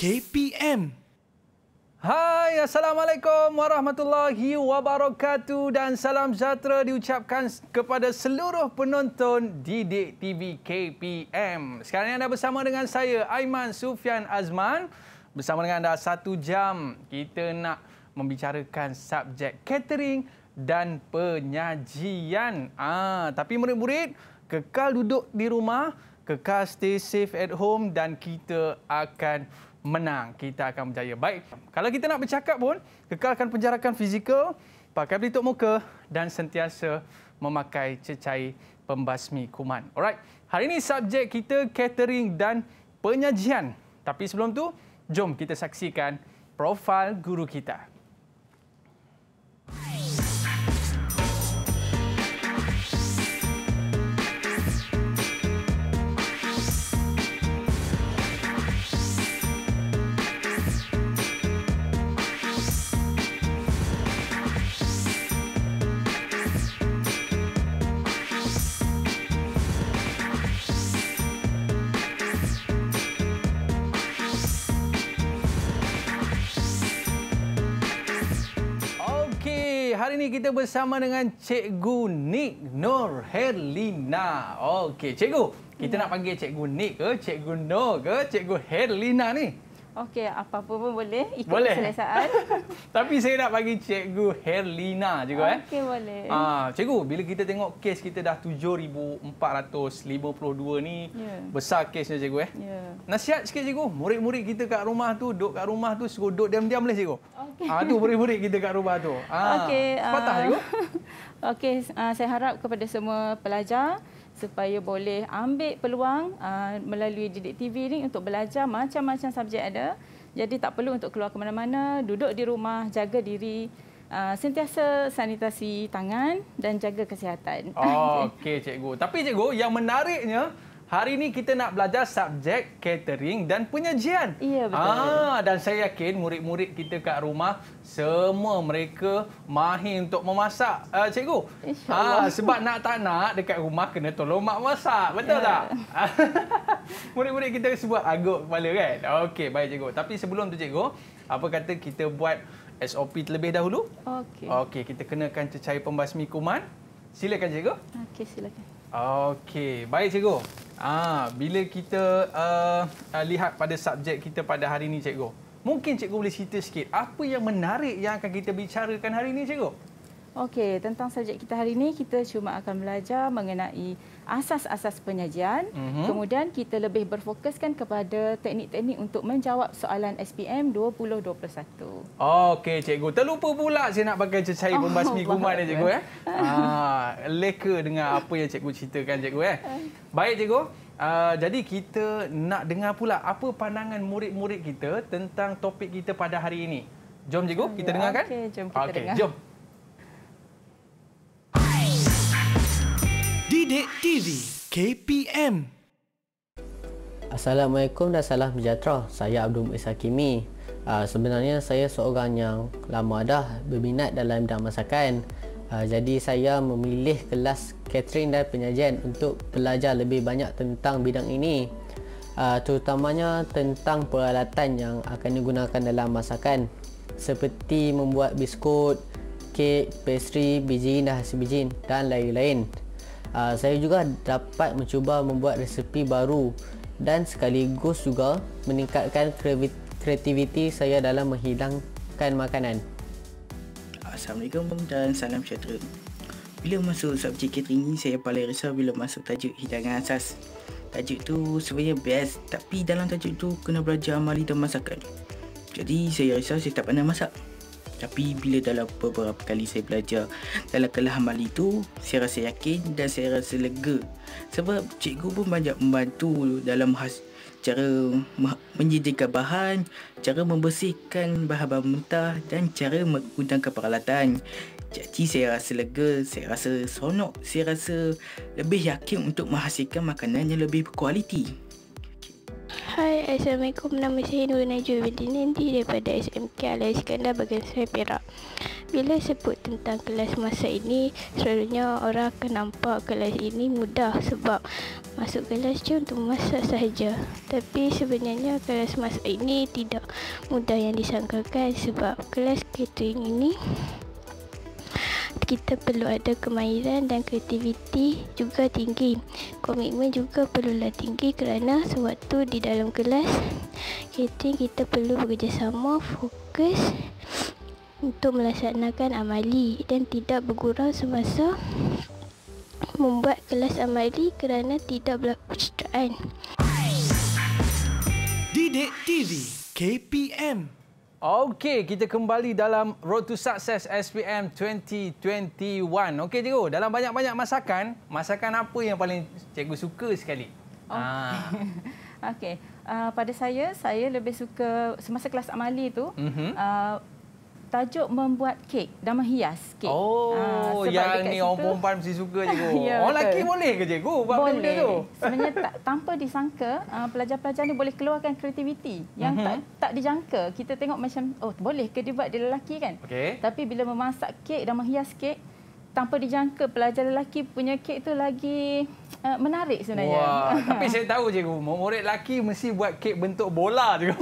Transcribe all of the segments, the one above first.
KPM. Hai, Assalamualaikum Warahmatullahi Wabarakatuh dan salam sejahtera diucapkan kepada seluruh penonton Didik TV KPM. Sekarang anda bersama dengan saya, Aiman Sufian Azman. Bersama dengan anda satu jam, kita nak membicarakan subjek catering dan penyajian. Ah, Tapi murid-murid, kekal duduk di rumah, kekal stay safe at home dan kita akan menang. Kita akan berjaya. Baik, kalau kita nak bercakap pun, kekalkan penjarakan fizikal, pakai pelitup muka dan sentiasa memakai cecair pembasmi kuman. Alright, hari ini subjek kita catering dan penyajian. Tapi sebelum tu, jom kita saksikan profil guru kita. Hey. Hari ini kita bersama dengan Cikgu Nik Nur Herlina. Okey, Cikgu. Kita ya. nak panggil Cikgu Nik ke, Cikgu Nur ke, Cikgu Herlina ni? Okey, apa-apa pun boleh ikut boleh. keselesaan. Tapi saya nak bagi cikgu Herlina juga okay, eh. Okey, boleh. Ah, cikgu, bila kita tengok kes kita dah 7452 ni, yeah. besar kesnya cikgu eh. Yeah. Nasihat sikit cikgu, murid-murid kita kat rumah tu, duduk kat rumah tu suruh duduk diam-diam boleh cikgu? Okey. Ah, tu murid-murid kita kat rumah tu. Ah. Okey, uh... cikgu. Okey, uh, saya harap kepada semua pelajar supaya boleh ambil peluang uh, melalui Didik TV ini untuk belajar macam-macam subjek ada. Jadi tak perlu untuk keluar ke mana-mana, duduk di rumah, jaga diri, uh, sentiasa sanitasi tangan dan jaga kesihatan. Oh, Okey, cikgu. Tapi cikgu, yang menariknya Hari ini kita nak belajar subjek catering dan penyajian. Ya, betul. Ah, dan saya yakin murid-murid kita kat rumah, semua mereka mahir untuk memasak. Uh, cikgu, ah, sebab nak tak nak dekat rumah kena tolong mak masak. Betul ya. tak? murid-murid kita sebuah agak kepala kan? Okey, baik cikgu. Tapi sebelum tu cikgu, apa kata kita buat SOP terlebih dahulu? Okey. Okey, kita kenakan cecair pembasmi kuman. Silakan cikgu. Okey, silakan. Okey, baik cikgu. Ah, bila kita uh, lihat pada subjek kita pada hari ini cikgu. Mungkin cikgu boleh cerita sikit apa yang menarik yang akan kita bicarakan hari ini cikgu? Okey, tentang subjek kita hari ini kita cuma akan belajar mengenai asas-asas penyajian. Mm -hmm. Kemudian kita lebih berfokuskan kepada teknik-teknik untuk menjawab soalan SPM 2021. Okey, cikgu. Terlupa pula saya nak pakai cecair oh, pembasmi kuman ni, cikgu. Eh? ah, leka dengan apa yang cikgu ceritakan, cikgu. Eh? eh. Baik, cikgu. Uh, jadi kita nak dengar pula apa pandangan murid-murid kita tentang topik kita pada hari ini. Jom, cikgu. Ah, kita ya. dengarkan. Okay, jom, kita okay, dengar. Jom. Dede TV KPM Assalamualaikum dan salam sejahtera. Saya Abdul Muiz Hakimi. Uh, sebenarnya saya seorang yang lama dah berminat dalam bidang masakan. Uh, ah, jadi saya memilih kelas catering dan penyajian untuk belajar lebih banyak tentang bidang ini. Uh, terutamanya tentang peralatan yang akan digunakan dalam masakan seperti membuat biskut, kek, pastry, biji dan hasil biji dan lain-lain. Ah, saya juga dapat mencuba membuat resepi baru dan sekaligus juga meningkatkan kreativiti saya dalam menghidangkan makanan. Assalamualaikum dan salam sejahtera. Bila masuk subjek catering ini saya paling risau bila masuk tajuk hidangan asas. Tajuk tu sebenarnya best, tapi dalam tajuk tu kena belajar amali dan masakan. Jadi saya risau saya tak pandai masak. Tapi bila dalam beberapa kali saya belajar dalam kelas amal itu, saya rasa yakin dan saya rasa lega. Sebab cikgu pun banyak membantu dalam has- cara ma- menyediakan bahan, cara membersihkan bahan-bahan mentah dan cara menggunakan peralatan. Jadi saya rasa lega, saya rasa sonok, saya rasa lebih yakin untuk menghasilkan makanan yang lebih berkualiti. Hai, Assalamualaikum. Nama saya Nur Najwa binti Nanti daripada SMK Al Iskandar bagian saya Perak. Bila sebut tentang kelas masa ini, selalunya orang akan nampak kelas ini mudah sebab masuk kelas je untuk masa sahaja. Tapi sebenarnya kelas masa ini tidak mudah yang disangkakan sebab kelas catering ini kita perlu ada kemahiran dan kreativiti juga tinggi. Komitmen juga perlulah tinggi kerana sewaktu di dalam kelas, catering kita perlu bekerjasama, fokus untuk melaksanakan amali dan tidak bergurau semasa membuat kelas amali kerana tidak berlaku citaan. Didik TV KPM Okey, kita kembali dalam Road to Success SPM 2021. Okey, cikgu. Dalam banyak-banyak masakan, masakan apa yang paling cikgu suka sekali? Oh. Ah. Uh, pada saya, saya lebih suka semasa kelas amali itu, mm -hmm. uh, tajuk membuat kek dan menghias kek. Oh, ha, yang ni orang perempuan mesti suka cikgu. ya, orang lelaki boleh ke cikgu buat boleh. benda tu? Sebenarnya tak, tanpa disangka, ah, pelajar-pelajar ni boleh keluarkan kreativiti yang mm -hmm. tak, tak dijangka. Kita tengok macam, oh boleh ke dia buat dia lelaki kan? Okay. Tapi bila memasak kek dan menghias kek, tanpa dijangka pelajar lelaki punya kek tu lagi uh, menarik sebenarnya. Wah, tapi saya tahu cikgu, murid lelaki mesti buat kek bentuk bola cikgu.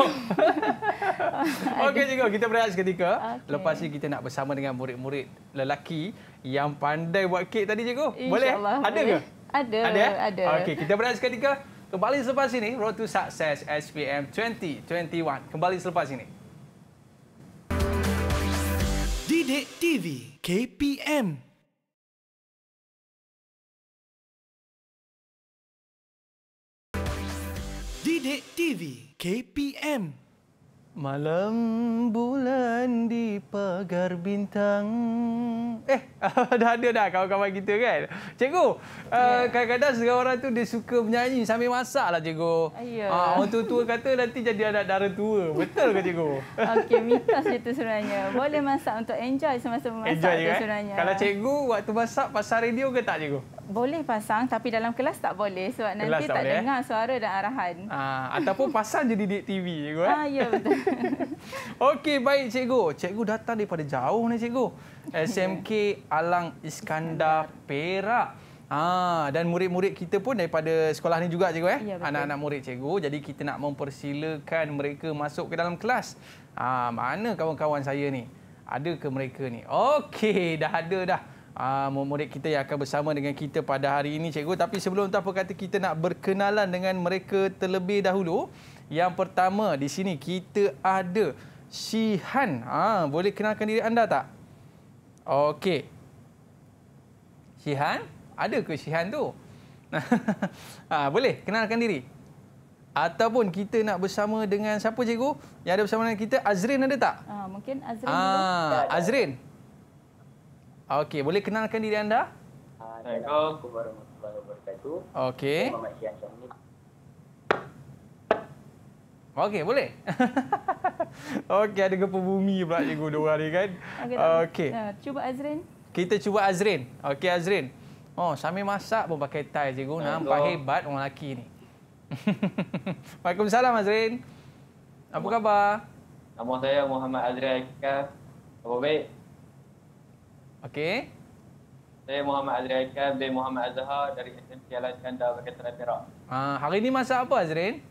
Okey cikgu, kita berehat seketika. Okay. Lepas ni kita nak bersama dengan murid-murid lelaki yang pandai buat kek tadi cikgu. Insya boleh? ada boleh. ke? Ada, ada. Ya? ada. Okey, kita berehat seketika. Kembali selepas ini, Road to Success SPM 2021. Kembali selepas ini. Didik TV KPM Sidik TV KPM Malam bulan di pagar bintang Eh, dah ada dah kawan-kawan kita kan? Cikgu, eh, ya. kadang-kadang yeah. uh, segala orang tu dia suka menyanyi sambil masak lah cikgu. Yeah. Ya. Uh, orang tua-tua kata nanti jadi anak dara tua. Betul ke cikgu? Okey, mitos je tu sebenarnya. Boleh masak untuk enjoy semasa memasak enjoy tu kan? sebenarnya. Kalau cikgu waktu masak pasal radio ke tak cikgu? Boleh pasang tapi dalam kelas tak boleh sebab kelas nanti tak, tak boleh, eh? dengar eh? suara dan arahan. Ah, ataupun pasang je didik TV cikgu. Ya eh? Ah, ya betul. Okey baik cikgu. Cikgu datang daripada jauh ni cikgu. Ya. SMK Alang Iskandar Perak. Ah, dan murid-murid kita pun daripada sekolah ni juga cikgu. Eh? Ya, Anak-anak murid cikgu. Jadi kita nak mempersilakan mereka masuk ke dalam kelas. Ah, mana kawan-kawan saya ni? ada ke mereka ni? Okey dah ada dah uh, ah, murid kita yang akan bersama dengan kita pada hari ini cikgu tapi sebelum tu apa kata kita nak berkenalan dengan mereka terlebih dahulu yang pertama di sini kita ada Sihan ah boleh kenalkan diri anda tak okey Sihan ada ke Sihan tu ah boleh kenalkan diri ataupun kita nak bersama dengan siapa cikgu yang ada bersama dengan kita Azrin ada tak ah mungkin Azrin ah Azrin ada. Okey, boleh kenalkan diri anda? Assalamualaikum warahmatullahi wabarakatuh. Okey. Okey, boleh. Okey, ada gempa bumi pula cikgu dua hari kan. Okey. cuba Azrin. Kita cuba Azrin. Okey Azrin. Oh, sambil masak pun pakai tie cikgu. Nampak hebat orang lelaki ni. Waalaikumsalam Azrin. Apa khabar? Nama saya Muhammad Azrin Apa baik? Okey. Saya Muhammad Azri Aikam bin Muhammad Azhar dari SMP Al-Iskandar Berkata Perak. Ah, hari ni masak apa Azrin?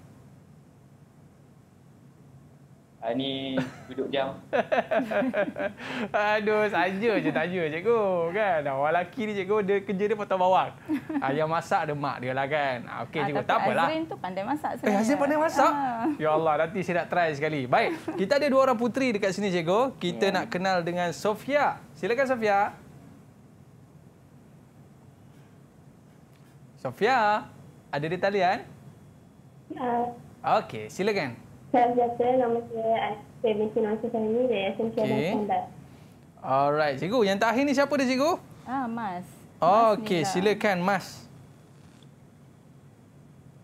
Ha, ni duduk jam. Aduh, saja je tanya cikgu. Kan? Orang lelaki ni cikgu, dia kerja dia potong bawang. Ha, yang masak dia mak dia lah kan. Ha, Okey cikgu, ha, tak apalah. Azrin tu pandai masak sebenarnya. Eh, Azrin pandai masak? Ha. Ya Allah, nanti saya nak try sekali. Baik, kita ada dua orang putri dekat sini cikgu. Kita yeah. nak kenal dengan Sofia. Silakan Sofia. Sofia, ada di talian? Ya. Okey, silakan. Ya. Saya biasa, nama saya Seventeen Onsen Family dari SMC okay. Alright, cikgu. Yang terakhir ni siapa dia, cikgu? Ah, Mas. Oh, mas okay, Nila. silakan Mas.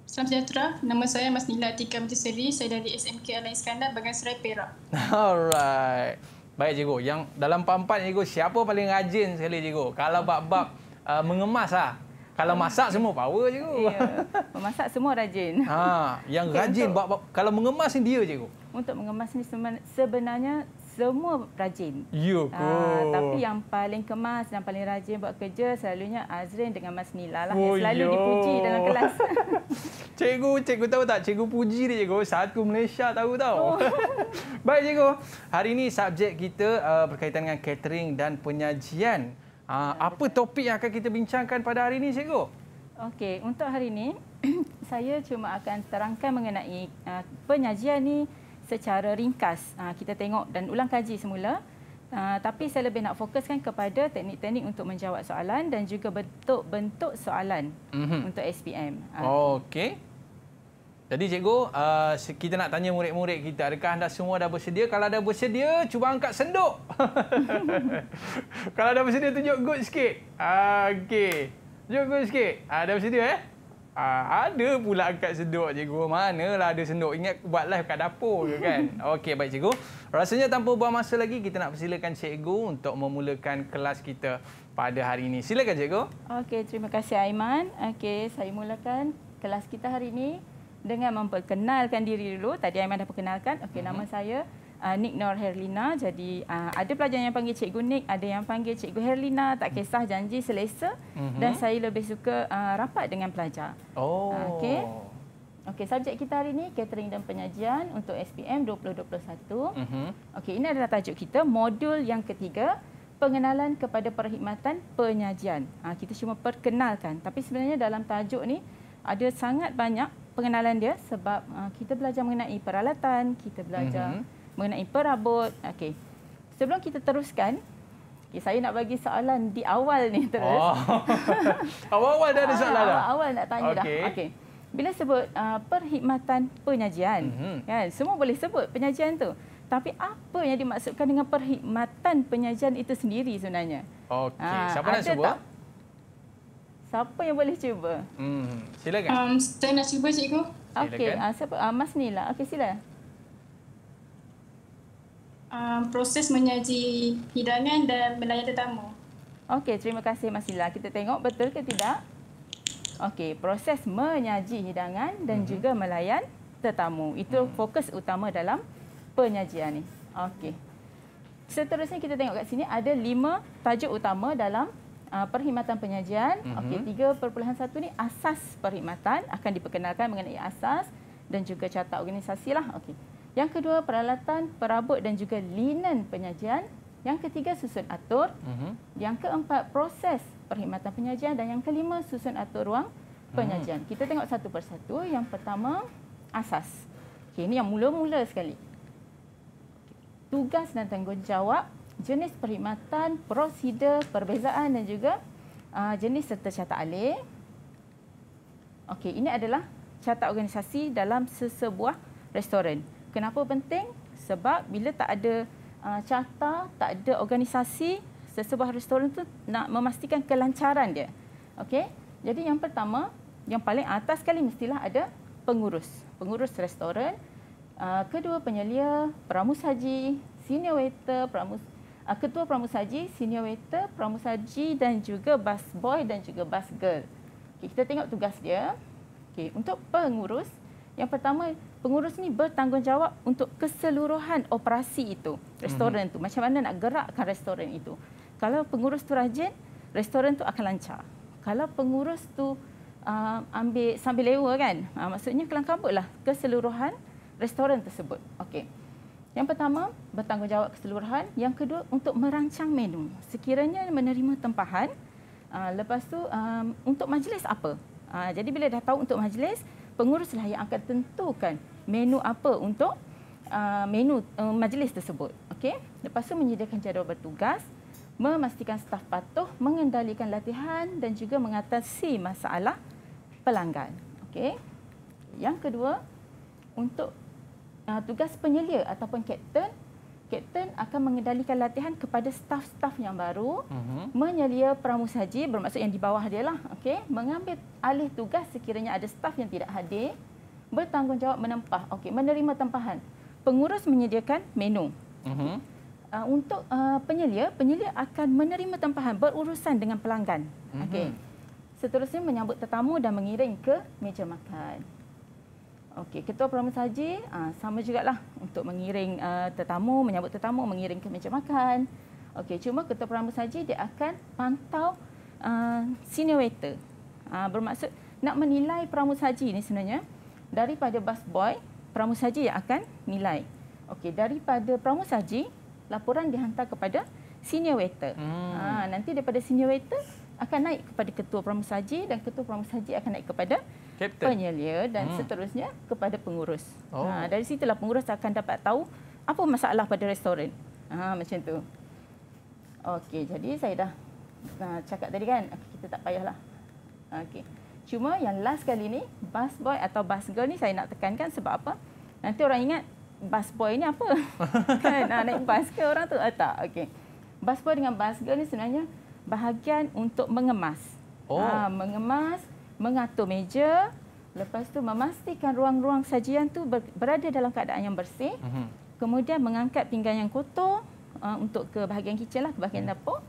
Selamat sejahtera. Nama saya Mas Nila Atika Menteri Saya dari SMK Alain Iskandar, Bagan Serai, Perak. Alright. Baik, cikgu. Yang dalam pampan, cikgu, siapa paling rajin sekali, cikgu? Kalau bab-bab uh, mengemas, lah. Kalau masak semua power je. Ya. Memasak semua rajin. Ha, yang okay, rajin untuk, bak, bak, kalau mengemas dia je. Untuk mengemas ni sebenarnya semua rajin. Ya. Ah, tapi yang paling kemas dan paling rajin buat kerja selalunya Azrin dengan Mas Nila lah oh, yang selalu yo. dipuji dalam kelas. cikgu, cikgu tahu tak? Cikgu puji dia cikgu. Satu Malaysia tahu tau. Oh. Baik cikgu. Hari ini subjek kita uh, berkaitan dengan catering dan penyajian. Ha, apa topik yang akan kita bincangkan pada hari ini, Cikgu? Okey, untuk hari ini, saya cuma akan terangkan mengenai ah, penyajian ini secara ringkas. Ah, kita tengok dan ulang kaji semula. Uh, tapi saya lebih nak fokuskan kepada teknik-teknik untuk menjawab soalan dan juga bentuk-bentuk soalan mm -hmm. untuk SPM. Uh. Okey. Jadi cikgu, uh, kita nak tanya murid-murid kita, adakah anda semua dah bersedia? Kalau dah bersedia, cuba angkat senduk. Kalau dah bersedia, tunjuk good sikit. Okey. Tunjuk good sikit. Uh, dah bersedia, eh? Uh, ada pula angkat senduk, cikgu. Manalah ada senduk. Ingat buat live kat dapur ke, kan? Okey, baik, cikgu. Rasanya tanpa buang masa lagi, kita nak persilakan cikgu untuk memulakan kelas kita pada hari ini. Silakan, cikgu. Okey, terima kasih, Aiman. Okey, saya mulakan kelas kita hari ini dengan memperkenalkan diri dulu. Tadi Aiman dah perkenalkan. Okey, mm-hmm. nama saya uh, Nick Nor Herlina. Jadi uh, ada pelajar yang panggil Cikgu Nick, ada yang panggil Cikgu Herlina. Tak hmm. kisah janji selesa. Mm-hmm. Dan saya lebih suka uh, rapat dengan pelajar. Oh. Uh, Okey. Okey, subjek kita hari ini catering dan penyajian untuk SPM 2021. Mm-hmm. Okey, ini adalah tajuk kita, modul yang ketiga, pengenalan kepada perkhidmatan penyajian. Ha, kita cuma perkenalkan, tapi sebenarnya dalam tajuk ni ada sangat banyak pengenalan dia sebab uh, kita belajar mengenai peralatan, kita belajar mm-hmm. mengenai perabot. Okey. Sebelum kita teruskan, okay, saya nak bagi soalan di awal ni terus. Oh. Awal-awal dah ada soalan dah. Awal nak tanya okay. dah. Okey. Bila sebut uh, perkhidmatan penyajian, mm-hmm. kan? Semua boleh sebut penyajian tu. Tapi apa yang dimaksudkan dengan perkhidmatan penyajian itu sendiri sebenarnya? Okey. Ah, Siapa ha, nak sebut? Tak? Siapa yang boleh cuba? Hmm, silakan. Um, saya nak cuba cikgu. Okey, uh, siapa? Uh, Mas Nila. Okey, sila. Uh, proses menyaji hidangan dan melayan tetamu. Okey, terima kasih Mas Nila. Kita tengok betul ke tidak? Okey, proses menyaji hidangan dan hmm. juga melayan tetamu. Itu hmm. fokus utama dalam penyajian ni. Okey. Seterusnya kita tengok kat sini ada lima tajuk utama dalam uh, perkhidmatan penyajian. Uh-huh. Okey, 3.1 ni asas perkhidmatan akan diperkenalkan mengenai asas dan juga carta organisasi lah. Okey. Yang kedua peralatan perabot dan juga linen penyajian. Yang ketiga susun atur. Uh-huh. Yang keempat proses perkhidmatan penyajian dan yang kelima susun atur ruang mhm. penyajian. Uh-huh. Kita tengok satu persatu. Yang pertama asas. Okey, ini yang mula-mula sekali. Tugas dan tanggungjawab jenis perkhidmatan, prosedur, perbezaan dan juga uh, jenis serta catat alih. Okey, ini adalah catat organisasi dalam sesebuah restoran. Kenapa penting? Sebab bila tak ada uh, carta, tak ada organisasi, sesebuah restoran tu nak memastikan kelancaran dia. Okey. Jadi yang pertama, yang paling atas sekali mestilah ada pengurus. Pengurus restoran, uh, kedua penyelia, pramu saji, senior waiter, pramu uh, ketua pramusaji, senior waiter, pramusaji dan juga bus boy dan juga bus girl. Okay, kita tengok tugas dia. Okay, untuk pengurus, yang pertama pengurus ni bertanggungjawab untuk keseluruhan operasi itu, restoran mm-hmm. tu. Macam mana nak gerakkan restoran itu. Kalau pengurus tu rajin, restoran tu akan lancar. Kalau pengurus tu uh, ambil sambil lewa kan, uh, maksudnya kelangkabutlah keseluruhan restoran tersebut. Okey. Yang pertama, bertanggungjawab keseluruhan. Yang kedua, untuk merancang menu. Sekiranya menerima tempahan, uh, lepas tu um, untuk majlis apa? Uh, jadi bila dah tahu untuk majlis, penguruslah yang akan tentukan menu apa untuk uh, menu majlis tersebut. Okey. Lepas tu menyediakan jadual bertugas, memastikan staf patuh, mengendalikan latihan dan juga mengatasi masalah pelanggan. Okey. Yang kedua, untuk uh, tugas penyelia ataupun kapten kapten akan mengendalikan latihan kepada staf-staf yang baru uh-huh. menyelia pramusaji bermaksud yang di bawah dia lah okey mengambil alih tugas sekiranya ada staf yang tidak hadir bertanggungjawab menempah okay, menerima tempahan pengurus menyediakan menu uh-huh. uh, untuk uh, penyelia penyelia akan menerima tempahan berurusan dengan pelanggan uh-huh. okey mhm. seterusnya menyambut tetamu dan mengiring ke meja makan Okey, ketua pramuka saji ah, sama lah untuk mengiring uh, tetamu, menyambut tetamu, mengiring ke meja makan. Okey, cuma ketua pramuka saji dia akan pantau uh, senior waiter. Uh, bermaksud nak menilai pramuka saji ni sebenarnya daripada busboy, pramuka saji yang akan nilai. Okey, daripada pramuka saji, laporan dihantar kepada senior waiter. Hmm. Uh, nanti daripada senior waiter akan naik kepada ketua pramuka saji dan ketua pramuka saji akan naik kepada Captain. penyelia dan hmm. seterusnya kepada pengurus. Ha, oh. Ha, dari situlah pengurus akan dapat tahu apa masalah pada restoran. Ha, macam tu. Okey, jadi saya dah ha, cakap tadi kan, okay, kita tak payahlah. Okey. Cuma yang last kali ni, bus boy atau bus girl ni saya nak tekankan sebab apa? Nanti orang ingat bus boy ni apa? kan? Ha, naik bus ke orang tu? Ah, tak. Okey. Bus boy dengan bus girl ni sebenarnya bahagian untuk mengemas. Oh. Ha, mengemas mengatur meja, lepas tu memastikan ruang-ruang sajian tu berada dalam keadaan yang bersih. Mm-hmm. Kemudian mengangkat pinggan yang kotor uh, untuk ke bahagian kitchen lah, ke bahagian yeah. Hmm. dapur.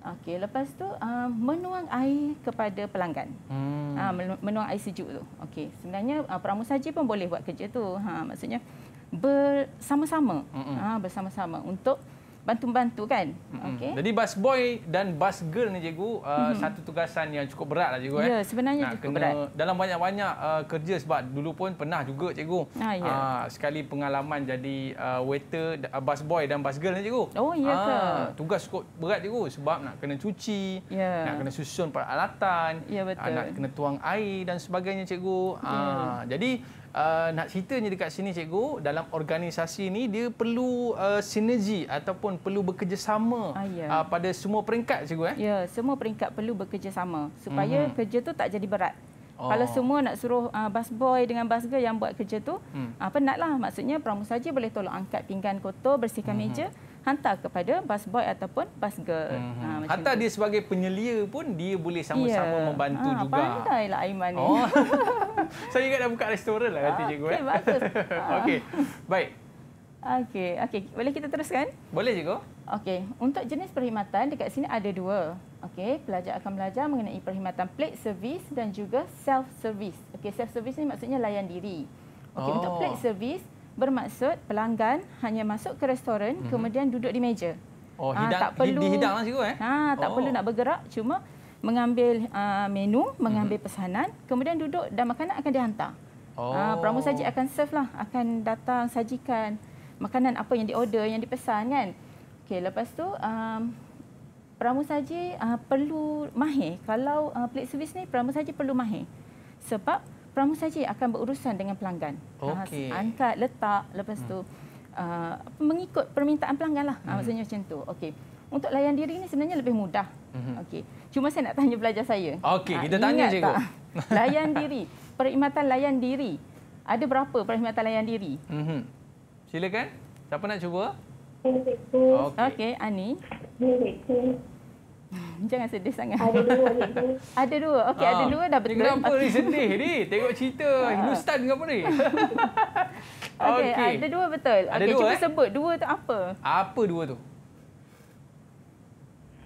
Okey, lepas tu uh, menuang air kepada pelanggan. Hmm. Uh, menuang air sejuk tu. Okey, sebenarnya uh, pramu saji pun boleh buat kerja tu. Ha, maksudnya bersama-sama. Mm-hmm. Uh, bersama-sama untuk bantu-bantu kan. -hmm. okay. Jadi bus boy dan bus girl ni cikgu, uh, -hmm. satu tugasan yang cukup berat lah cikgu. Eh. Ya, sebenarnya nah, cukup berat. Dalam banyak-banyak uh, kerja sebab dulu pun pernah juga cikgu. Ah, yeah. Ya. uh, sekali pengalaman jadi uh, waiter, uh, bus boy dan bus girl ni cikgu. Oh, iya yeah, ke? Uh, tugas cukup berat cikgu sebab nak kena cuci, yeah. nak kena susun peralatan, yeah, ya, Uh, nak kena tuang air dan sebagainya cikgu. Uh, Jadi uh, nak ceritanya dekat sini cikgu dalam organisasi ni dia perlu uh, sinergi ataupun perlu bekerjasama ah, ya. uh, pada semua peringkat cikgu eh ya semua peringkat perlu bekerjasama supaya mm-hmm. kerja tu tak jadi berat Oh. Kalau semua nak suruh uh, bus boy dengan bus girl yang buat kerja tu, hmm. uh, penatlah. Maksudnya pramu saja boleh tolong angkat pinggan kotor, bersihkan hmm. meja hantar kepada bus boy ataupun bus girl. Hmm. Ha, hantar dia sebagai penyelia pun dia boleh sama-sama yeah. membantu ha, juga. Pandai lah Aiman ni. Oh. Saya ingat dah buka restoran lah nanti ha, ah, cikgu. Okey, eh. bagus. Ah. Okey, baik. Okey, okey. Boleh kita teruskan? Boleh cikgu. Okey, untuk jenis perkhidmatan dekat sini ada dua. Okey, pelajar akan belajar mengenai perkhidmatan plate service dan juga self service. Okey, self service ni maksudnya layan diri. Okey, oh. untuk plate service bermaksud pelanggan hanya masuk ke restoran hmm. kemudian duduk di meja. Oh, ah, hidang, ha, tak perlu dihidang lah cikgu eh. Ha, tak oh. perlu nak bergerak cuma mengambil uh, menu, mengambil hmm. pesanan, kemudian duduk dan makanan akan dihantar. Ah, oh. Ha, pramu saji akan serve lah, akan datang sajikan makanan apa yang diorder, yang dipesan kan. Okey, lepas tu um, pramu saji uh, perlu mahir. Kalau uh, plate service ni pramu saji perlu mahir. Sebab pramu saja akan berurusan dengan pelanggan. Ah, okay. Ha, angkat, letak, lepas hmm. tu hmm. uh, mengikut permintaan pelanggan lah. Ah, hmm. Ha, maksudnya macam tu. Okey. Untuk layan diri ni sebenarnya lebih mudah. Hmm. Okay. Cuma saya nak tanya pelajar saya. Okey. ha, kita tanya cikgu. Tak, layan diri, perkhidmatan layan diri. Ada berapa perkhidmatan layan diri? Hmm. Silakan. Siapa nak cuba? Okey, okay, Ani. Hmm, jangan sedih sangat. Ada dua. ada dua. Okey, ha. ada ah, dua dah betul. Kenapa okay. ni sedih ni? Tengok cerita ah. Hindustan dengan apa ni? Okey, okay. ada dua betul. Okey, cuba eh? sebut dua tu apa? Apa dua tu?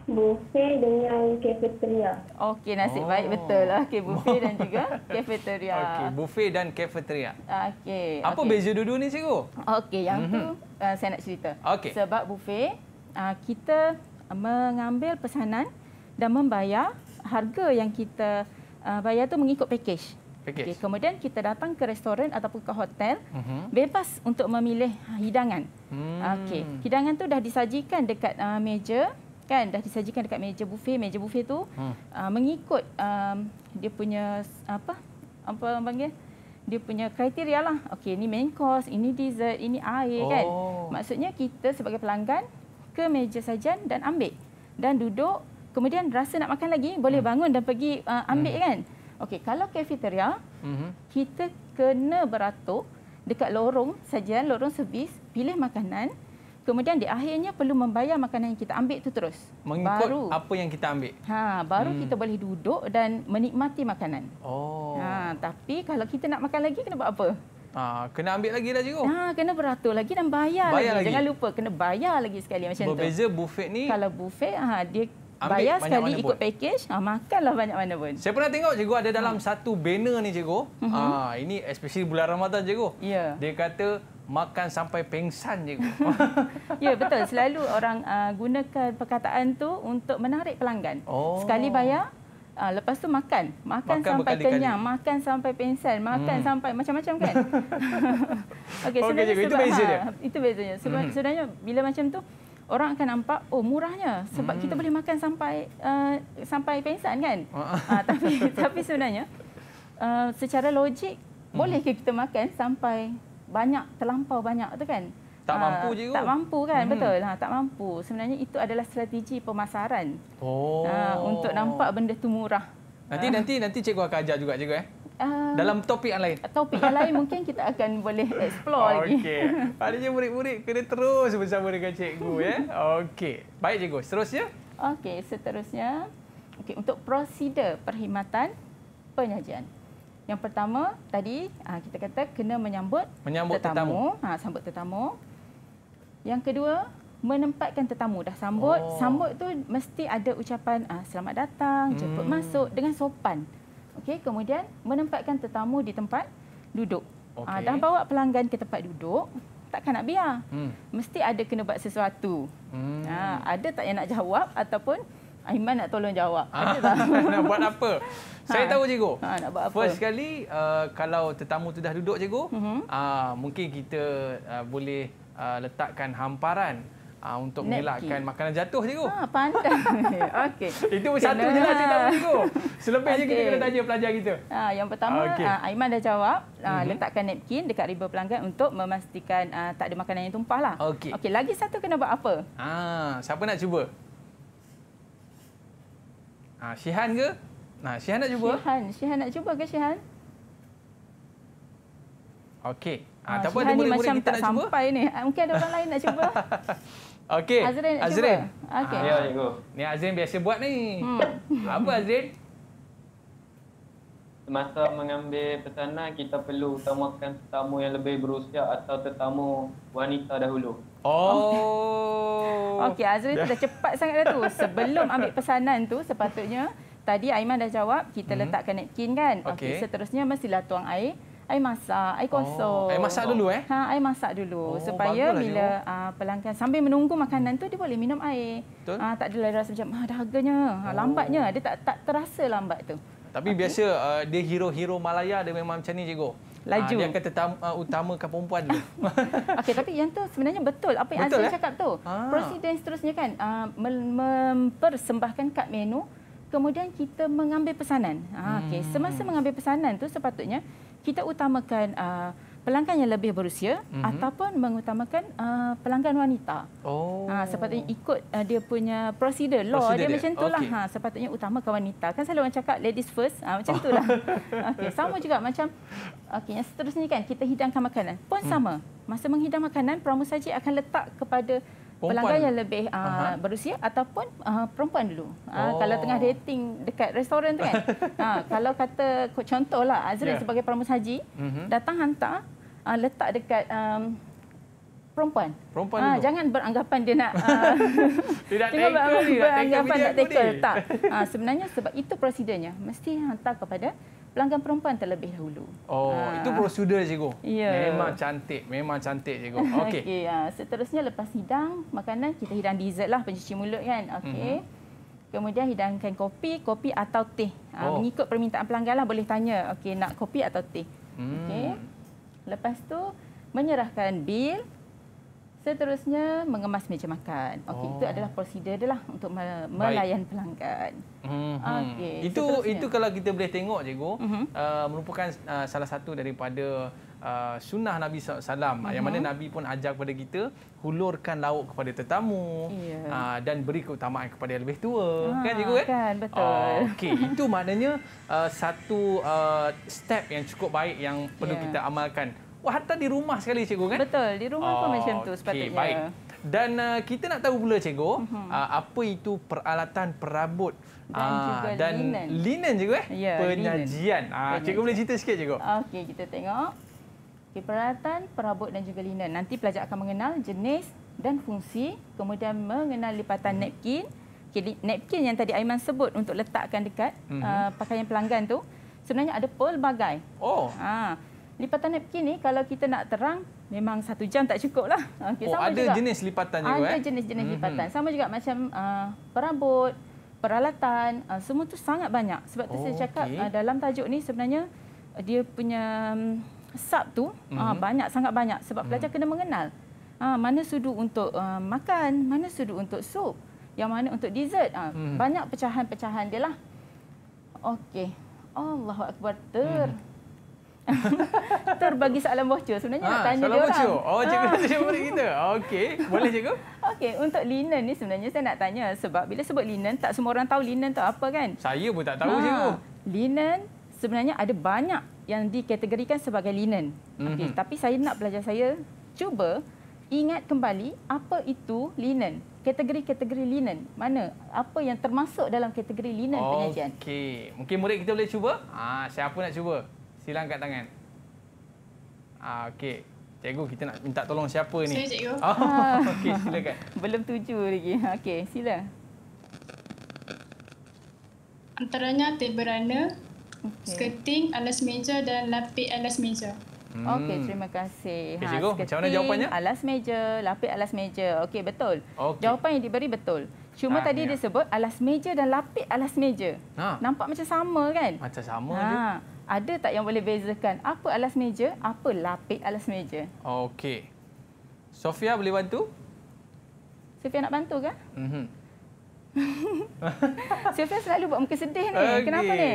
Buffet dengan cafeteria. Okey, nasib oh. baik betul. Okey, buffet dan juga cafeteria. Okey, buffet dan cafeteria. Okey. Apa okay. beza dua-dua ni, cikgu? Okey, yang mm-hmm. tu mhm. uh, saya nak cerita. Okay. Sebab buffet, uh, kita mengambil pesanan dan membayar harga yang kita uh, bayar tu mengikut package. Okay, kemudian kita datang ke restoran ataupun ke hotel uh-huh. bebas untuk memilih hidangan. Hmm. Okey, hidangan tu dah disajikan dekat uh, meja kan dah disajikan dekat meja buffet meja buffet tu hmm. uh, mengikut um, dia punya apa apa orang panggil dia punya kriteria lah okey ini main course ini dessert ini air kan? oh. kan maksudnya kita sebagai pelanggan ke meja sajian dan ambil dan duduk kemudian rasa nak makan lagi boleh hmm. bangun dan pergi uh, ambil hmm. kan okey kalau cafeteria hmm. kita kena beratur dekat lorong sajian lorong servis pilih makanan kemudian di akhirnya perlu membayar makanan yang kita ambil itu terus mengikut baru, apa yang kita ambil ha baru hmm. kita boleh duduk dan menikmati makanan oh ha tapi kalau kita nak makan lagi kena buat apa Ha, kena ambil lagi lah cikgu. Ha, kena beratur lagi dan bayar, bayar lagi. lagi. Jangan lupa, kena bayar lagi sekali macam Berbeza tu. Berbeza buffet ni. Kalau buffet, ha, dia ambil bayar sekali ikut package. Ha, makanlah banyak banyak pun. Saya pernah tengok cikgu ada dalam ha. satu banner ni cikgu. Ha, ini especially bulan Ramadan cikgu. Ya. Dia kata makan sampai pengsan cikgu. ya betul, selalu orang uh, gunakan perkataan tu untuk menarik pelanggan. Oh. Sekali bayar, Ha, lepas tu makan. Makan, makan sampai kenyang. Makan sampai pensel. Makan hmm. sampai macam-macam kan? Okey, okay, sebenarnya itu sebab, beza dia. Ha, itu bezanya. Sebab, hmm. Sebenarnya bila macam tu, orang akan nampak, oh murahnya. Sebab hmm. kita boleh makan sampai uh, sampai pensel kan? ha, tapi tapi sebenarnya, uh, secara logik, hmm. bolehkah kita makan sampai banyak, terlampau banyak tu kan? Tak ah, mampu ha, je Tak mampu kan, hmm. betul. Ha, tak mampu. Sebenarnya itu adalah strategi pemasaran. Oh. Ha, untuk nampak benda tu murah. Nanti ha. nanti nanti cikgu akan ajar juga cikgu eh. Uh, dalam topik yang lain. Topik yang lain mungkin kita akan boleh explore okay. lagi. Okey. Paling murid-murid kena terus bersama dengan cikgu ya. Okey. Baik cikgu, seterusnya? Okey, seterusnya. Okey, untuk prosedur perkhidmatan penyajian. Yang pertama tadi kita kata kena menyambut, menyambut tetamu. tetamu. Ha, sambut tetamu. Yang kedua, menempatkan tetamu dah sambut. Oh. Sambut tu mesti ada ucapan ah selamat datang, jemput hmm. masuk dengan sopan. Okey, kemudian menempatkan tetamu di tempat duduk. Okay. Ah dah bawa pelanggan ke tempat duduk, takkan nak biar. Hmm. Mesti ada kena buat sesuatu. Hmm. Ah ada tak yang nak jawab ataupun Aiman nak tolong jawab. Ah. nak buat apa? Saya ha. tahu cikgu. Ha nak buat apa? First sekali uh, kalau tetamu tu dah duduk cikgu, uh-huh. uh, mungkin kita uh, boleh uh, letakkan hamparan uh, untuk Napkin. mengelakkan makanan jatuh cikgu. Ha ah, pandai. Okey. Itu kena. satu je lah cerita cikgu. Selebihnya okay. kita kena tanya pelajar kita. Ha yang pertama okay. uh, ah, Aiman dah jawab uh, mm -hmm. letakkan napkin dekat riba pelanggan untuk memastikan uh, tak ada makanan yang tumpahlah. Okey. Okey lagi satu kena buat apa? Ha siapa nak cuba? Ha Shihan ke? Nah, Shihan nak cuba? Shihan, Shihan nak cuba ke Shihan? Okey. Ah, tak ah, apa, ada murid-murid kita tak nak sampai cuba. ni. Ah, mungkin ada orang lain nak cuba. Okey. Azrin. Azrin. Okey. Ah, ya, cikgu. Ni Azrin biasa buat ni. Hmm. Apa Azrin? Semasa mengambil pesanan, kita perlu utamakan tetamu yang lebih berusia atau tetamu wanita dahulu. Oh. Okey, Azrin sudah cepat sangat dah tu. Sebelum ambil pesanan tu, sepatutnya tadi Aiman dah jawab, kita hmm. letakkan napkin kan? Okey. Okay, seterusnya mestilah tuang air. Air masak, air oh, kosong. Air oh, masak dulu eh? Ha, air masak dulu oh, supaya bila dia. Ah, pelanggan sambil menunggu makanan tu dia boleh minum air. Betul? Ha, tak ada rasa macam ah dahaganya, ah, oh. lambatnya. Dia tak tak terasa lambat tu. Tapi okay. biasa uh, dia hero-hero Malaya dia memang macam ni cikgu. Laju. Ha, dia akan tetam, uh, utamakan perempuan dulu. Okey, tapi yang tu sebenarnya betul apa yang Azri eh? cakap tu. Ha. Presiden seterusnya kan uh, mempersembahkan kad menu kemudian kita mengambil pesanan. Ha, okay. Hmm. Semasa mengambil pesanan tu sepatutnya kita utamakan uh, pelanggan yang lebih berusia mm-hmm. ataupun mengutamakan uh, pelanggan wanita. Oh. Ha, sepatutnya ikut uh, dia punya prosedur, law dia, dia macam itulah. Okay. Ha, sepatutnya utamakan wanita. Kan selalu orang cakap ladies first, ha, macam itulah. okay, sama juga macam okay, yang seterusnya kan kita hidangkan makanan. Pun hmm. sama. Masa menghidang makanan, pramusaji akan letak kepada perempuan. pelanggan yang lebih uh, berusia ataupun uh, perempuan dulu. Uh, Kalau tengah dating dekat restoran tu kan. ha, kalau kata contohlah Azri yeah. sebagai pramus haji mm-hmm. datang hantar uh, letak dekat um, perempuan. Perempuan ha, jangan beranggapan dia nak uh, tidak tackle dia. Beranggapan tak tackle tak. Ha, sebenarnya sebab itu prosedurnya mesti hantar kepada pelanggan perempuan terlebih dahulu. Oh, ha. itu prosedur cikgu. Ya. Memang cantik, memang cantik cikgu. Okey. Okey, ha. seterusnya lepas hidang makanan kita hidang dessert lah pencuci mulut kan. Okey. Mm-hmm. Kemudian hidangkan kopi, kopi atau teh. Ha. Oh. Mengikut permintaan pelanggan lah boleh tanya. Okey, nak kopi atau teh. Hmm. Okey. Lepas tu menyerahkan bil, Seterusnya, mengemas meja makan. Okey, oh. itu adalah prosedur dia lah untuk melayan Baik. pelanggan. Mm-hmm. Okay, itu seterusnya. itu kalau kita boleh tengok, cikgu, mm-hmm. uh, merupakan uh, salah satu daripada uh, sunnah Nabi SAW. Mm-hmm. Yang mhm. mana Nabi pun ajar kepada kita, hulurkan lauk kepada tetamu yeah. uh, dan beri keutamaan kepada yang lebih tua. Ha, kan, cikgu? Kan, kan betul. Uh, Okey, itu maknanya uh, satu uh, step yang cukup baik yang perlu yeah. kita amalkan hatta di rumah sekali cikgu kan? Betul, di rumah oh, pun macam tu oh, sepatutnya. Okay, baik. Dan uh, kita nak tahu pula cikgu, uh mhm. -huh. uh, apa itu peralatan perabot dan uh, juga dan linen. Linen cikgu eh? Ya, Penyajian. Ah uh, cikgu boleh cerita sikit cikgu? Okey, kita tengok. Okay, peralatan perabot dan juga linen. Nanti pelajar akan mengenal jenis dan fungsi, kemudian mengenal lipatan mhm. napkin. Okay, napkin yang tadi Aiman sebut untuk letakkan dekat uh uh, pakaian pelanggan tu. Sebenarnya ada pelbagai. Oh. Ah. Lipatan napkin ni kalau kita nak terang memang satu jam tak cukup lah. Okay, oh, ada juga. jenis lipatan juga? Ada eh? jenis-jenis eh? mm -hmm. lipatan. Sama juga macam uh, perabot, peralatan, uh, semua tu sangat banyak. Sebab tu oh, saya cakap okay. Oh, uh, dalam tajuk ni sebenarnya uh, dia punya um, sub tu mm -hmm. uh, mhm. banyak, sangat banyak. Sebab mm -hmm. pelajar kena mengenal uh, mana sudu untuk uh, makan, mana sudu untuk sup, yang mana untuk dessert. Uh, mm -hmm. Banyak pecahan-pecahan dia lah. Okey. Allahuakbar ter... Mm -hmm. Terbagi soalan bocor. Sebenarnya ha, nak ah, tanya dia orang. Soalan bocor. Oh, cikgu ah. tanya kepada kita. Okey, boleh cikgu. Okey, untuk linen ni sebenarnya saya nak tanya. Sebab bila sebut linen, tak semua orang tahu linen tu apa kan? Saya pun tak tahu ha. cikgu. Linen sebenarnya ada banyak yang dikategorikan sebagai linen. Okay, mm-hmm. Tapi saya nak belajar saya cuba ingat kembali apa itu linen. Kategori-kategori linen. Mana? Apa yang termasuk dalam kategori linen okay. penyajian. Okey. Mungkin murid kita boleh cuba? Ah, ha, siapa nak cuba? Sila angkat tangan. Ah okey. Cikgu kita nak minta tolong siapa ni? Saya cikgu. Oh, okey silakan. Belum tuju lagi. Okey, sila. Antaranya table runner, okay. skirting, alas meja dan lapik alas meja. Hmm. Okey, terima kasih. Okay, ha, cikgu, ha, macam mana jawapannya? Alas meja, lapik alas meja. Okey, betul. Okay. Jawapan yang diberi betul. Cuma ha, tadi ya. dia sebut alas meja dan lapik alas meja. Ha. Nampak macam sama kan? Macam sama ha. Ada tak yang boleh bezakan? Apa alas meja? Apa lapik alas meja? Okey. Sofia boleh bantu? Sofia nak bantu ke? Mm -hmm. Sofia selalu buat muka sedih ni. Okay. Kenapa ni?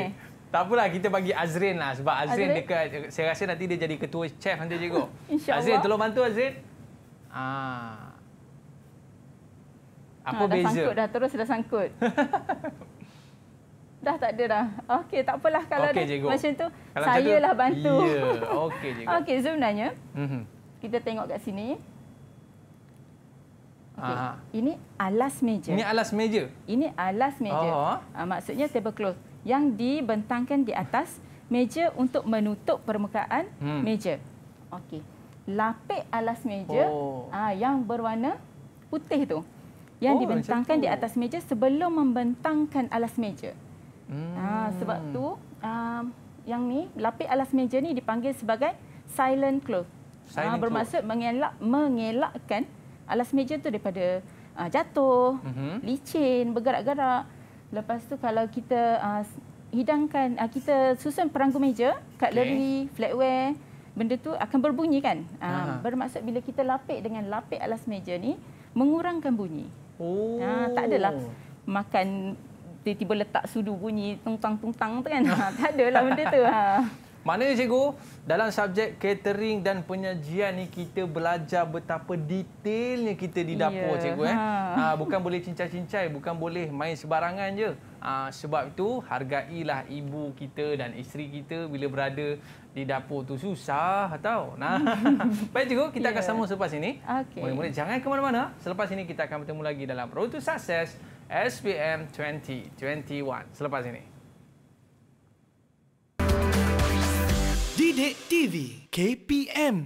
Tak apalah, kita bagi Azrin lah. Sebab Azrin, Azrin? dekat, saya rasa nanti dia jadi ketua chef nanti cikgu. Azrin, tolong bantu Azrin. Ah. Apa ha, dah beza? sangkut dah, terus dah sangkut. dah tak ada dah. Okey, tak apalah kalau okay, dah macam tu. Kalau saya lah bantu. Ya, yeah. okey cikgu. Okey, sebenarnya. Mm -hmm. Kita tengok kat sini. Okay. Ini alas meja. Ini alas meja? Ini alas meja. Oh. Maksudnya tablecloth. Yang dibentangkan di atas meja untuk menutup permukaan hmm. meja. Okey. Lapik alas meja oh. Ah, yang berwarna putih tu. Yang oh, dibentangkan di atas meja sebelum membentangkan alas meja. Hmm. Ah, sebab tu um, yang ni lapik alas meja ni dipanggil sebagai silent cloth. Ah, silent ah, bermaksud mengelak, mengelakkan alas meja tu daripada uh, jatuh, mm-hmm. licin, bergerak-gerak. Lepas tu kalau kita uh, hidangkan uh, kita susun perangku meja, kat okay. flatware, benda tu akan berbunyi kan? Uh, uh-huh. bermaksud bila kita lapik dengan lapik alas meja ni mengurangkan bunyi. Oh. Ah, tak adalah makan tiba-tiba letak sudu bunyi tungtang-tungtang tu kan. Ha, tak ada lah benda tu. Ha. Maknanya cikgu, dalam subjek catering dan penyajian ni kita belajar betapa detailnya kita di dapur yeah. cikgu eh. Ha. Ha, bukan boleh cincai-cincai, bukan boleh main sebarangan je. Ha, sebab itu hargailah ibu kita dan isteri kita bila berada di dapur tu susah tau. Nah. Baik cikgu, kita yeah. akan ya. sambung selepas ini. Okay. Mula-mula jangan ke mana-mana. Selepas ini kita akan bertemu lagi dalam Road to Success. SPM 2021 selepas ini. Didik TV KPM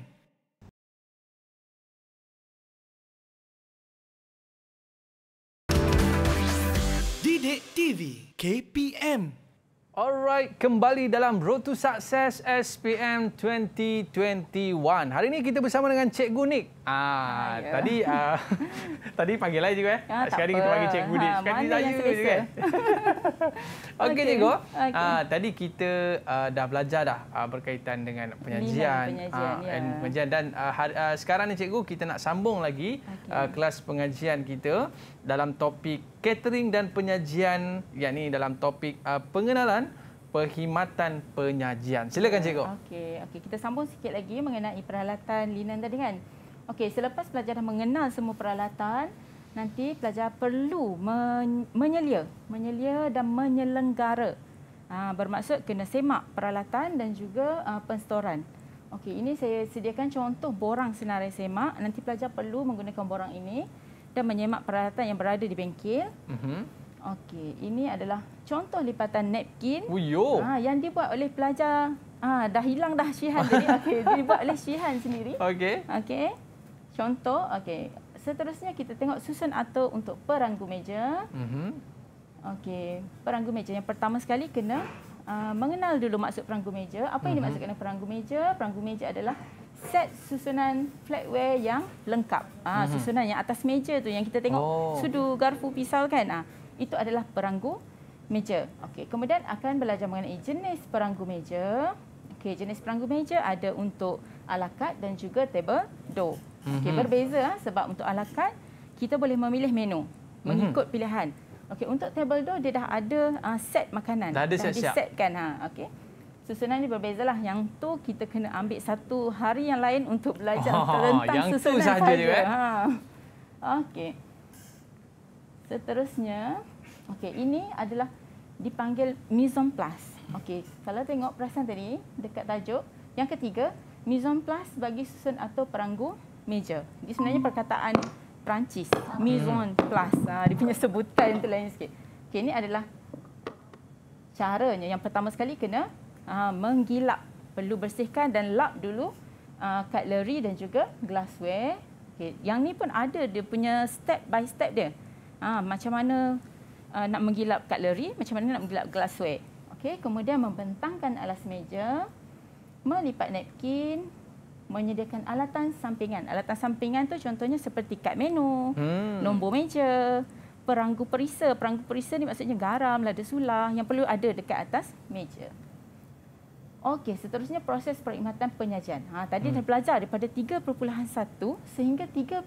Didik TV KPM Alright, kembali dalam Road to Success SPM 2021. Hari ini kita bersama dengan Cikgu Gunik. Ah, ah ya. tadi uh, tadi panggil lagi juga eh. Ah, Sekarang kita panggil Cikgu Nik. Ha, Sekarang saya juga. Okey okay, Cikgu. Ah, tadi kita uh, dah belajar dah uh, berkaitan dengan penyajian, penyajian, uh, ya. penyajian. dan uh, hari, uh, sekarang ni Cikgu kita nak sambung lagi okay. uh, kelas pengajian kita dalam topik catering dan penyajian yakni dalam topik uh, pengenalan perkhidmatan penyajian. Silakan ya, cikgu. Okey, okey kita sambung sikit lagi mengenai peralatan linen tadi kan. Okey, selepas pelajar dah mengenal semua peralatan, nanti pelajar perlu menyelia, menyelia dan menyelenggara. Ha, bermaksud kena semak peralatan dan juga uh, penstoran. Okey, ini saya sediakan contoh borang senarai semak. Nanti pelajar perlu menggunakan borang ini. Kita menyemak peralatan yang berada di bengkel. Uh-huh. Okey, ini adalah contoh lipatan napkin. Uyo. Ha, ah, yang dibuat oleh pelajar. Ha, dah hilang dah Syihan tadi. Okey, dibuat oleh Syihan sendiri. Okey. Okey. Contoh, okey. Seterusnya kita tengok susun atur untuk peranggu meja. mm Okey, peranggu meja yang pertama sekali kena uh, mengenal dulu maksud peranggu meja. Apa yang mm-hmm. dimaksudkan peranggu meja? Peranggu meja adalah set susunan flatware yang lengkap. Ah, hmm. Susunan yang atas meja tu yang kita tengok oh. sudu garfu pisau kan. Ah, itu adalah peranggu meja. Okey, kemudian akan belajar mengenai jenis peranggu meja. Okey, jenis peranggu meja ada untuk alakat dan juga table do. Okey, hmm. berbeza ah, sebab untuk alakat kita boleh memilih menu mhm. mengikut pilihan. Okey, untuk table do dia dah ada ah, set makanan. Dah ada siap-siap. Dah disetkan ha. Okey susunan ni berbeza lah. Yang tu kita kena ambil satu hari yang lain untuk belajar oh, tentang yang susunan tu sahaja. sahaja. Eh? Ha. Okey. Seterusnya, okey ini adalah dipanggil mise en place. Okey, kalau tengok perasan tadi dekat tajuk, yang ketiga, mise en place bagi susun atau peranggu meja. Ini sebenarnya hmm. perkataan Perancis. Hmm. Mise en place. Ha, dia punya sebutan yang lain sikit. Okey, ini adalah caranya. Yang pertama sekali kena Ah, menggilap perlu bersihkan dan lap dulu ah, cutlery dan juga glassware. Okay. Yang ni pun ada dia punya step by step dia. Ha, macam mana uh, nak menggilap cutlery, macam mana nak menggilap glassware. Okay. Kemudian membentangkan alas meja, melipat napkin, menyediakan alatan sampingan. Alatan sampingan tu contohnya seperti kad menu, hmm. nombor meja, peranggu perisa. Peranggu perisa ni maksudnya garam, lada sulah yang perlu ada dekat atas meja. Okey, seterusnya proses perkhidmatan penyajian. Ha, tadi hmm. dah belajar daripada 3.1 sehingga 3.3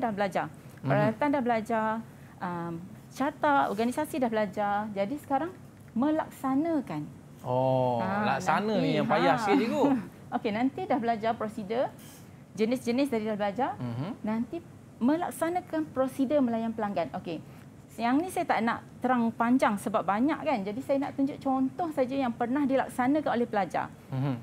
dah belajar. Hmm. Peralatan hmm. dah belajar, um, carta, organisasi dah belajar. Jadi sekarang melaksanakan. Oh, ha, laksana ni yang payah ha. sikit cikgu. Okey, nanti dah belajar prosedur, jenis-jenis tadi dah belajar. Hmm. Nanti melaksanakan prosedur melayan pelanggan. Okey. Yang ni saya tak nak terang panjang sebab banyak kan. Jadi saya nak tunjuk contoh saja yang pernah dilaksanakan oleh pelajar. Mm-hmm.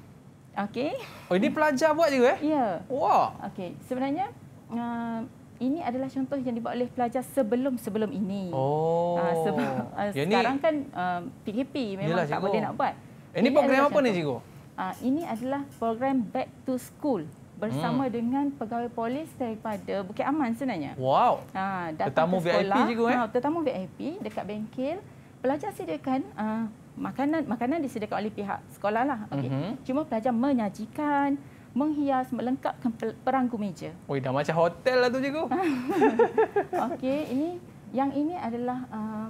Okey. Oh ini pelajar buat juga eh? Ya. Wah. Okey. Sebenarnya uh, ini adalah contoh yang dibuat oleh pelajar sebelum-sebelum ini. Oh. Uh, ah, sebab uh, ya, ini... sekarang kan uh, ah, PKP memang Yalah, tak boleh nak buat. Ini, ini program apa contoh. ni cikgu? Uh, ini adalah program back to school bersama hmm. dengan pegawai polis daripada Bukit Aman sebenarnya. Wow. Ha, tetamu sekolah, VIP juga eh. Ha, tetamu VIP dekat bengkel. Pelajar sediakan uh, makanan makanan disediakan oleh pihak sekolah lah. Okay. Mm-hmm. Cuma pelajar menyajikan menghias, melengkap perangku meja. Oh, dah macam hotel lah tu cikgu. Okey, ini yang ini adalah uh,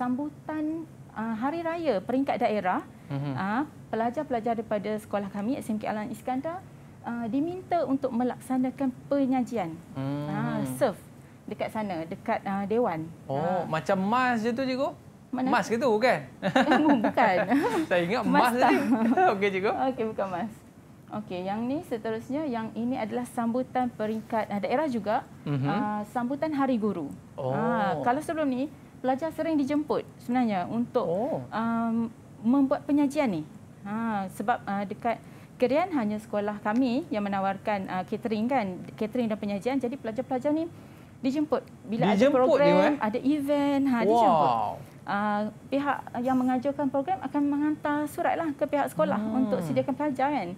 sambutan uh, hari raya peringkat daerah. Mm-hmm. Uh, pelajar-pelajar daripada sekolah kami SMK Alan Iskandar Ah, diminta untuk melaksanakan penyajian. Hmm. Uh, serve dekat sana, dekat uh, Dewan. Oh, uh. macam mas je tu cikgu? Mana? Mas ke tu bukan? Eh, bukan. Saya ingat mas tadi. Okey cikgu. Okey bukan mas. Okey, yang ni seterusnya yang ini adalah sambutan peringkat uh, daerah juga. Uh -huh. uh, sambutan Hari Guru. Oh. Uh, kalau sebelum ni pelajar sering dijemput sebenarnya untuk oh. um, membuat penyajian ni. Ha, sebab uh, dekat Kerian hanya sekolah kami yang menawarkan uh, catering kan, catering dan penyajian. Jadi pelajar-pelajar ni dijemput bila dijemput ada program, dia, eh? ada event, ha, wow. dijemput. Uh, pihak yang mengajukan program akan menghantar suratlah ke pihak sekolah hmm. untuk sediakan pelajar kan.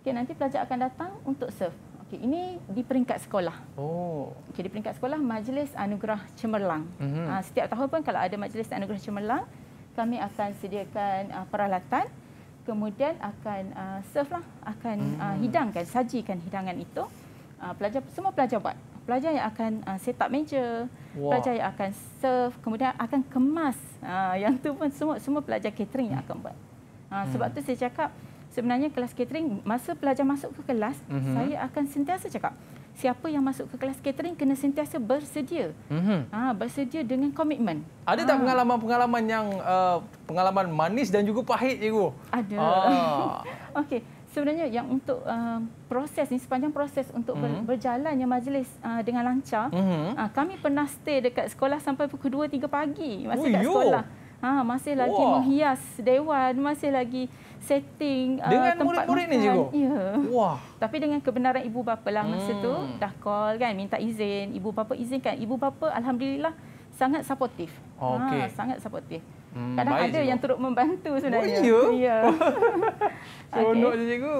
Okay, nanti pelajar akan datang untuk serve. Okay, ini di peringkat sekolah. Oh. Okay, di peringkat sekolah, Majlis Anugerah Cemerlang. Mm-hmm. Uh, setiap tahun pun kalau ada Majlis Anugerah Cemerlang, kami akan sediakan uh, peralatan kemudian akan uh, serve lah akan uh, hmm. uh, hidangkan sajikan hidangan itu uh, pelajar semua pelajar buat pelajar yang akan uh, set up meja Wah. pelajar yang akan serve kemudian akan kemas uh, yang tu pun semua semua pelajar catering yang akan buat uh, hmm. sebab hmm. tu saya cakap sebenarnya kelas catering masa pelajar masuk ke kelas hmm. saya akan sentiasa cakap siapa yang masuk ke kelas catering kena sentiasa bersedia. Mm -hmm. ha, bersedia dengan komitmen. Ada ha. tak pengalaman-pengalaman yang uh, pengalaman manis dan juga pahit cikgu? Ada. Ah. Okey. Sebenarnya yang untuk uh, proses ni sepanjang proses untuk mm -hmm. berjalannya majlis uh, dengan lancar, mm -hmm. uh, kami pernah stay dekat sekolah sampai pukul 2 3 pagi masa Uyuh. Oh, dekat sekolah. Ha, masih lagi Wah. menghias dewan, masih lagi setting uh, dengan uh, tempat murid-murid ni Ya. Wah. Tapi dengan kebenaran ibu bapa lah hmm. masa tu hmm. dah call kan minta izin, ibu bapa izinkan. Ibu bapa alhamdulillah sangat suportif. Okay. Ha, sangat suportif. Hmm, Kadang ada cikgu. yang turut membantu sebenarnya. Oh, ya. Seronok okay. je cikgu.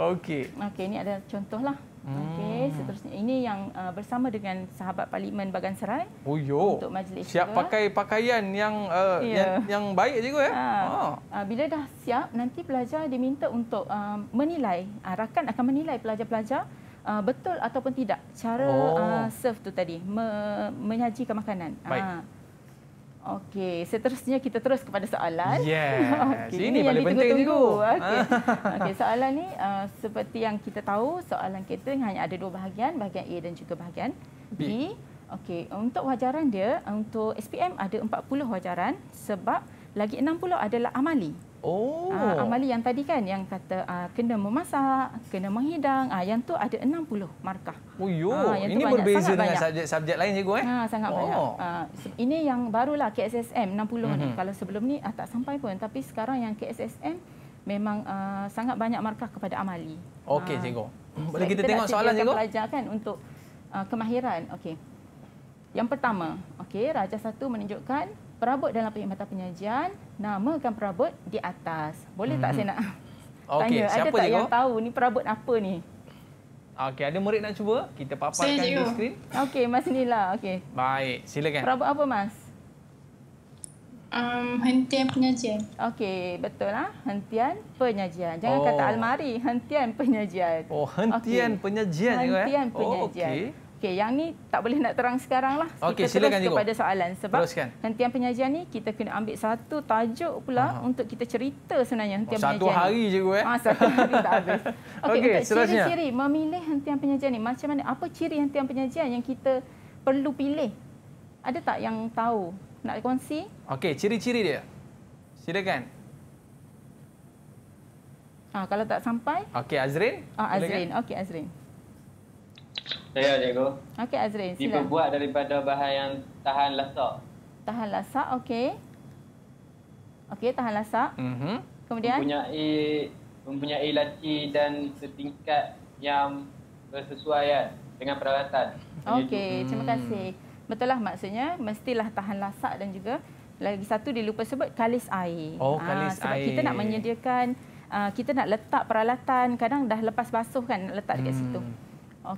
Okey. Okey, ni ada contohlah. Okey, hmm. seterusnya ini yang uh, bersama dengan sahabat parlimen Bagan Serai. Oh Untuk majlis. Siap juga. pakai pakaian yang uh, yeah. yang yang baik cikgu ya. Eh. Ha. Uh, oh. uh, bila dah siap nanti pelajar diminta untuk uh, menilai. Uh, rakan akan menilai pelajar-pelajar uh, betul ataupun tidak cara oh. uh, serve tu tadi me menyajikan makanan. Baik. Uh, Okey, seterusnya kita terus kepada soalan. Ya. Yes. Okay. Ini yang paling penting tu. Okey. Ha. Okey, soalan ni uh, seperti yang kita tahu, soalan kita hanya ada dua bahagian, bahagian A dan juga bahagian B. B. Okey, untuk wajaran dia, untuk SPM ada 40 wajaran sebab lagi 60 adalah amali. Oh. Uh, amali yang tadi kan yang kata uh, kena memasak, kena menghidang, uh, yang tu ada 60 markah. Oh yo, uh, ini banyak, berbeza dengan banyak. subjek subjek lain cikgu eh? Ha sangat oh. banyak. Uh, ini yang barulah KSSM 60 mm-hmm. ni. Mhm. Kalau sebelum ni uh, tak sampai pun tapi sekarang yang KSSM memang uh, sangat banyak markah kepada amali. Okey uh, cikgu. Boleh so kita, kita tengok nak soalan cikgu? Belajar kan untuk uh, kemahiran. Okey. Yang pertama, okey, raja satu menunjukkan perabot dalam perkhidmatan penyajian, namakan perabot di atas. Boleh hmm. tak mhm. saya nak okay. tanya? Siapa ada tak cikgu? yang tahu ni perabot apa ni? Okey, ada murid nak cuba? Kita paparkan di skrin. Okey, Mas nila, okay. Baik, silakan. Perabot apa, Mas? Um, hentian penyajian. Okey, betul lah. Hentian penyajian. Jangan oh. kata almari. Hentian penyajian. Oh, hentian okay. penyajian. Eh? Hentian juga, ya? penyajian. Oh, okay. Okey, yang ni tak boleh nak terang sekarang lah. Okey, silakan terus kepada soalan sebab Teruskan. hentian penyajian ni kita kena ambil satu tajuk pula uh untuk kita cerita sebenarnya hentian oh, satu penyajian. Satu hari ni. je gue. Eh? Ah, satu hari tak habis. Okey, okay, seterusnya. Ciri-ciri memilih hentian penyajian ni macam mana? Apa ciri hentian penyajian yang kita perlu pilih? Ada tak yang tahu? Nak kongsi? Okey, ciri-ciri dia. Silakan. Ah, kalau tak sampai. Okey, Azrin. Ah, ha, Azrin. Okey, Okay, Azrin. Saya, cikgu. Okey, Azrin. Sila. Diperbuat daripada bahan yang tahan lasak. Tahan lasak, okey. Okey, tahan lasak. Mm -hmm. Kemudian? Mempunyai, mempunyai laci dan setingkat yang bersesuaian dengan peralatan. Okey, hmm. terima kasih. Betul lah maksudnya, mestilah tahan lasak dan juga lagi satu dilupa sebut, kalis air. Oh, ah, kalis sebab air. Sebab kita nak menyediakan, ah, kita nak letak peralatan, kadang dah lepas basuh kan, letak dekat hmm. situ.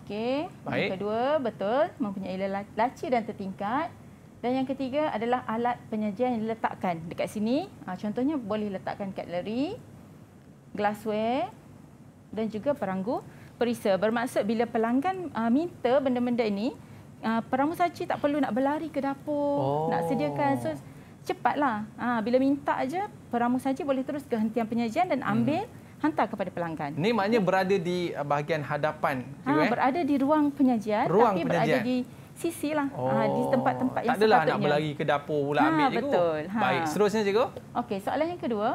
Okey. Yang kedua, betul. Mempunyai laci dan tertingkat. Dan yang ketiga adalah alat penyajian yang diletakkan dekat sini. Ha, contohnya, boleh letakkan cutlery, glassware dan juga peranggu perisa. Bermaksud bila pelanggan ha, minta benda-benda ini, ha, peramu saci tak perlu nak berlari ke dapur, oh. nak sediakan. So, oh. cepatlah. Bila minta aja peramu saci boleh terus ke hentian penyajian dan hmm. ambil hmm hantar kepada pelanggan. Ini maknanya okay. berada di uh, bahagian hadapan? Ha, eh? Berada di ruang penyajian ruang tapi penyajian. berada di sisi lah. Ah, oh. Ha, di tempat-tempat yang sepatutnya. Tak adalah nak berlari ke dapur pula ha, ambil cikgu. Betul. Ha. Baik, seterusnya cikgu. Okey, soalan yang kedua.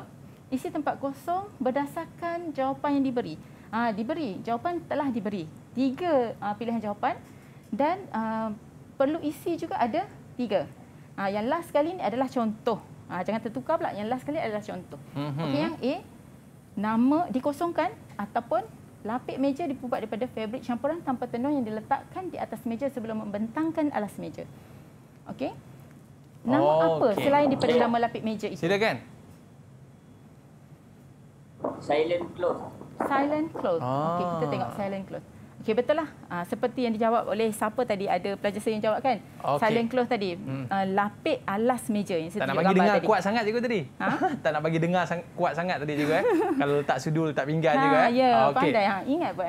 Isi tempat kosong berdasarkan jawapan yang diberi. Ha, diberi, jawapan telah diberi. Tiga uh, pilihan jawapan dan uh, perlu isi juga ada tiga. Ha, yang last sekali ini adalah contoh. Ha, jangan tertukar pula. Yang last sekali adalah contoh. Mm -hmm. Okey, yang A, nama dikosongkan ataupun lapik meja dibuat daripada fabrik campuran tanpa tenun yang diletakkan di atas meja sebelum membentangkan alas meja. Okey. Nama oh, apa okay. selain daripada okay. nama lapik meja itu? Sila Silakan. Silent cloth. Silent cloth. Ah. Okey, kita tengok silent cloth. Okey betul lah. Uh, seperti yang dijawab oleh siapa tadi ada pelajar saya yang jawab kan? Okay. Silent close tadi. Hmm. Uh, lapik alas meja yang saya tak nak bagi dengar tadi. kuat sangat juga tadi. Ha? tak nak bagi dengar sang kuat sangat tadi juga. eh. Kalau letak sudul tak pinggan ha, juga eh. Ya, ah, okay. pandai. Ha, ingat pun.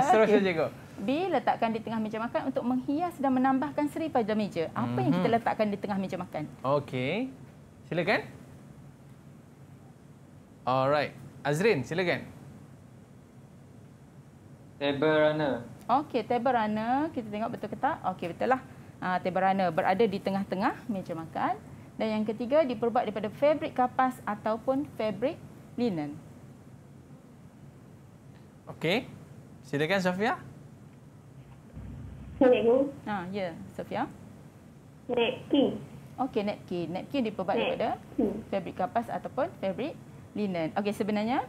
Seterusnya okay. cikgu. B, letakkan di tengah meja makan untuk menghias dan menambahkan seri pada meja. Apa mm -hmm. yang mhm. kita letakkan di tengah meja makan? Okey. Silakan. Alright. Azrin, Silakan. Table runner. Okey, table runner. Kita tengok betul ke tak? Okey, betul lah. Uh, table runner berada di tengah-tengah meja makan. Dan yang ketiga, diperbuat daripada fabrik kapas ataupun fabrik linen. Okey. Silakan, Sofia. Napkin. Ah, ya, Sofia. Napkin. Okey, napkin. Napkin diperbuat daripada fabrik kapas ataupun fabrik linen. Okey, sebenarnya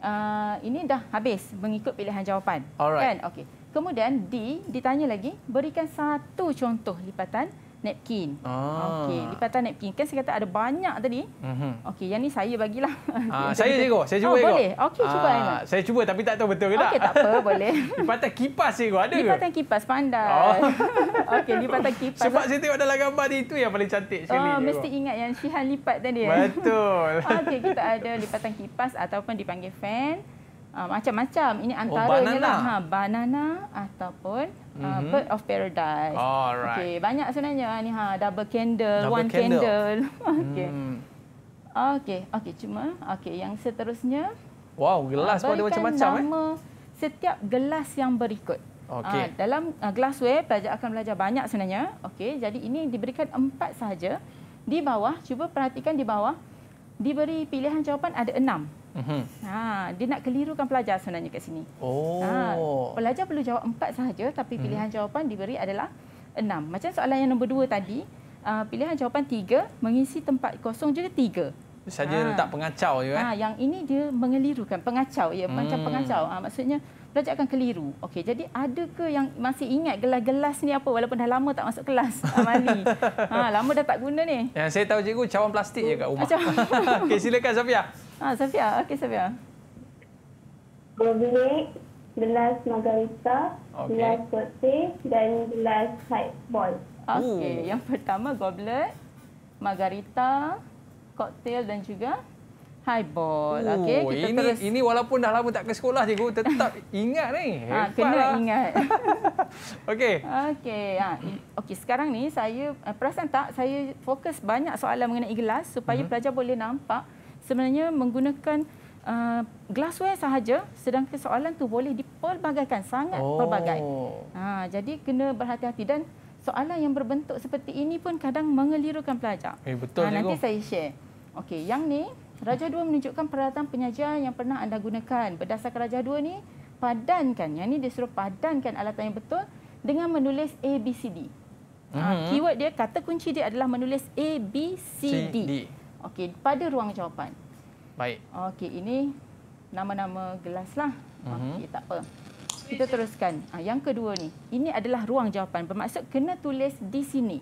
uh, ini dah habis mengikut pilihan jawapan. Alright. Kan? Okey. Kemudian D ditanya lagi berikan satu contoh lipatan napkin. Ah. Okey, lipatan napkin. Kan saya kata ada banyak tadi. Mm-hmm. Okey, yang ni saya bagilah. Ah, saya cikgu, saya cuba oh, Boleh. Okey, cuba ah, Saya cuba tapi tak tahu betul ke okay, tak. Okey, tak apa, boleh. lipatan kipas cikgu ada ke? Lipatan kipas pandai. Oh. Okey, lipatan kipas. Sebab saya tengok dalam gambar dia itu yang paling cantik sekali. Oh, mesti ingat yang Shihan lipat tadi. Eh. Betul. Okey, kita ada lipatan kipas ataupun dipanggil fan. Ah, macam-macam. Ini oh, antara oh, banana. lah. Ha, banana ataupun mm -hmm. bird of paradise. Alright. Okay, banyak sebenarnya ni ha double candle, double one candle. candle. okay. Hmm. Okey, okey cuma okey yang seterusnya. Wow, gelas pun ada macam-macam eh. Setiap gelas yang berikut. Okay. Uh, ah, dalam uh, glassware pelajar akan belajar banyak sebenarnya. Okey, jadi ini diberikan empat sahaja. Di bawah cuba perhatikan di bawah. Diberi pilihan jawapan ada enam. Mhm. Ha, dia nak kelirukan pelajar sebenarnya kat sini. Oh. Ha, pelajar perlu jawab empat sahaja tapi mhm. pilihan hmm. jawapan diberi adalah enam. Macam soalan yang nombor dua tadi, uh, pilihan jawapan tiga, mengisi tempat kosong juga tiga. Saja ha. letak pengacau je kan? Ha, yang ini dia mengelirukan, pengacau. Ya, hmm. Macam pengacau, ha, maksudnya pelajar akan keliru. Okey, jadi ada ke yang masih ingat gelas-gelas ni apa walaupun dah lama tak masuk kelas Amali? ha, lama dah tak guna ni. Yang saya tahu cikgu cawan plastik oh. je kat rumah. Okey, silakan Safia. Ah, Safia. Okey, Safia. belas margarita, belas okay. cocktail dan belas hard ball. Okey, yang pertama goblet, margarita, cocktail dan juga highball. Okey, kita ini, terus. Ini walaupun dah lama tak ke sekolah cikgu, tetap ingat ni. Ha, kena lah. ingat. Okey. Okey, ha. Ah, okay, sekarang ni saya eh, perasan tak saya fokus banyak soalan mengenai gelas supaya uh-huh. pelajar boleh nampak sebenarnya menggunakan uh, glassware sahaja sedangkan soalan tu boleh dipelbagaikan sangat oh. pelbagai. Ha jadi kena berhati-hati dan soalan yang berbentuk seperti ini pun kadang mengelirukan pelajar. Eh betul ha, nanti saya share. Okay, yang ni Raja Dua menunjukkan peralatan penyajian yang pernah anda gunakan. Berdasarkan Raja Dua ni, padankan. Yang ni dia suruh padankan alatan yang betul dengan menulis A, B, C, D. Mm-hmm. Keyword dia, kata kunci dia adalah menulis A, B, C, D. Okey, pada ruang jawapan. Baik. Okey, ini nama-nama gelaslah. Mhm. Okey, tak apa. Kita teruskan. Ah, yang kedua ni, ini adalah ruang jawapan. Bermaksud kena tulis di sini.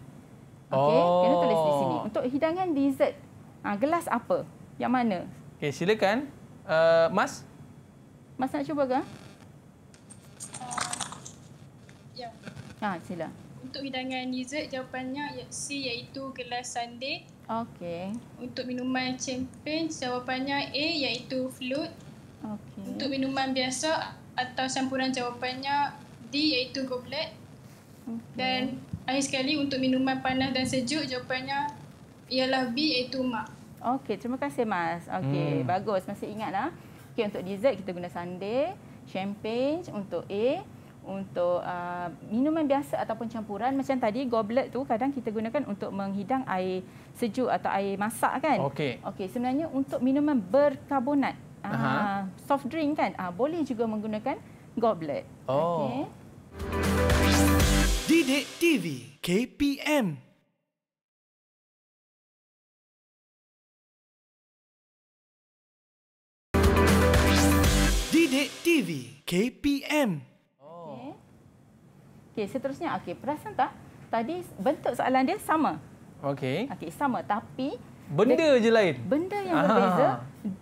Okey, oh. kena tulis di sini. Oh. Untuk hidangan dessert, ah, gelas apa? Yang mana? Okey, silakan. Uh, Mas? Mas nak cuba ke? Uh, ya. Ah, sila. Untuk hidangan dessert, jawapannya C iaitu gelas sundae. Okey. Untuk minuman champagne, jawapannya A iaitu flute. Okey. Untuk minuman biasa atau campuran jawapannya D iaitu goblet. Okay. Dan akhir sekali untuk minuman panas dan sejuk jawapannya ialah B iaitu mak. Okey, terima kasih Mas. Okey, hmm. bagus. Masih ingatlah. Okey, untuk dessert kita guna sundae, champagne untuk A, untuk uh, minuman biasa ataupun campuran macam tadi goblet tu kadang kita gunakan untuk menghidang air sejuk atau air masak kan okey okey sebenarnya untuk minuman berkarbonat uh, soft drink kan uh, boleh juga menggunakan goblet oh. okey Didik TV KPM Didik TV KPM Okey, seterusnya okey, perasan tak? Tadi bentuk soalan dia sama. Okey. Okey, sama tapi benda dia, je lain. Benda yang Aha. berbeza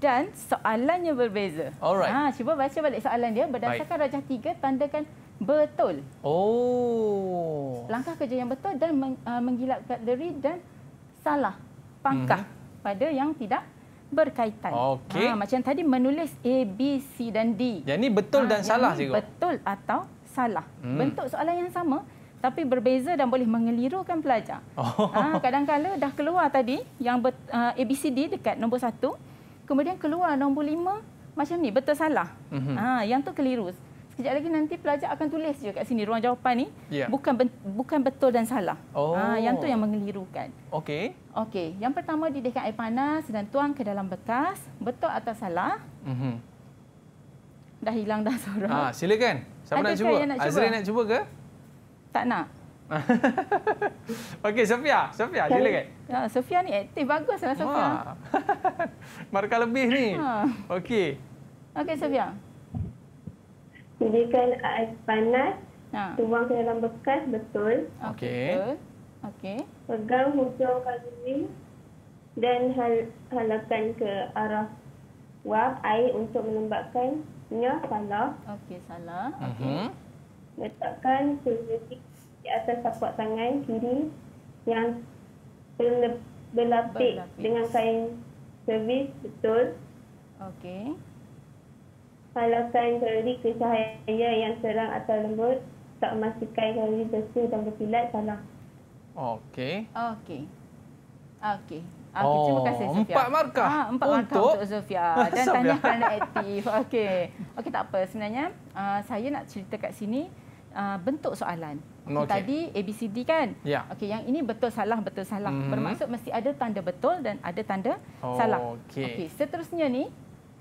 dan soalannya berbeza. Alright. Ha, cuba baca balik soalan dia berdasarkan Rajah Tiga, tandakan betul. Oh. Langkah kerja yang betul dan meng, uh, ah, menggilap kategori dan salah pangkah hmm pada yang tidak berkaitan. Okey. Ha, macam tadi menulis A, B, C dan D. Jadi betul ha, dan salah cikgu. Betul atau salah. Hmm. Bentuk soalan yang sama tapi berbeza dan boleh mengelirukan pelajar. Kadang-kadang oh. Ha, dah keluar tadi yang ber, uh, ABCD dekat nombor satu. Kemudian keluar nombor lima macam ni betul salah. Hmm. Ha, yang tu keliru. Sekejap lagi nanti pelajar akan tulis je kat sini ruang jawapan ni. Yeah. Bukan bukan betul dan salah. Ha, oh. Ha, yang tu yang mengelirukan. Okey. Okey. Yang pertama didihkan air panas dan tuang ke dalam bekas. Betul atau salah? Mm-hmm. Dah hilang dah sorang. Ha, ah, silakan. Siapa Adakah nak cuba? Nak Azrin cuba? nak cuba ke? Tak nak. Okey, Sofia. Sofia, okay. lagi. Ya, Sofia ni aktif. Baguslah, Sofia. Ah. Markah lebih ni. Ah. Okey. Okey, Sofia. Sediakan air panas. Ha. Tuang ke dalam bekas, betul. Okey. Okey. Pegang hujung kali ini. Dan hal halakan ke arah wap air untuk melembabkan Ya, salah. Okey, salah. Uh mhm. -huh. Letakkan kerusik di atas tapak tangan kiri yang berlapik, berlapik. dengan kain servis betul. Okey. Halakan kerusi ke cahaya yang terang atau lembut. Tak memastikan kerusi bersih dan berkilat, salah. Okey. Okey. Okey. Ah, okay, oh, terima kasih oh, Sofia. Empat markah. Ha, empat untuk markah untuk Sofia. Dan tanya kerana aktif. Okey. Okey tak apa. Sebenarnya uh, saya nak cerita kat sini uh, bentuk soalan. Okay. Tadi ABCD kan? Ya. Okey, yang ini betul salah betul salah. Mm-hmm. Bermaksud mesti ada tanda betul dan ada tanda oh, salah. Okey. Okey, seterusnya ni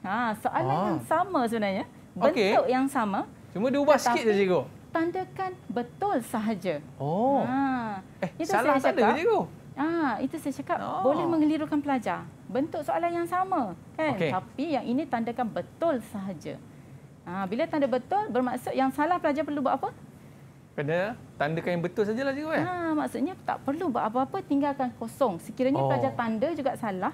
ha soalan oh. yang sama sebenarnya. Bentuk okay. yang sama. Cuma dia ubah sikit je cikgu. Tandakan betul sahaja. Oh. Ha. Eh, salah saya tanda cakap. cikgu. Ah, itu saya cakap no. Oh. boleh mengelirukan pelajar. Bentuk soalan yang sama, kan? Okay. Tapi yang ini tandakan betul sahaja. Ah, bila tanda betul bermaksud yang salah pelajar perlu buat apa? Kena tandakan yang betul sajalah cikgu kan? Eh? Ah, maksudnya tak perlu buat apa-apa tinggalkan kosong. Sekiranya oh. pelajar tanda juga salah,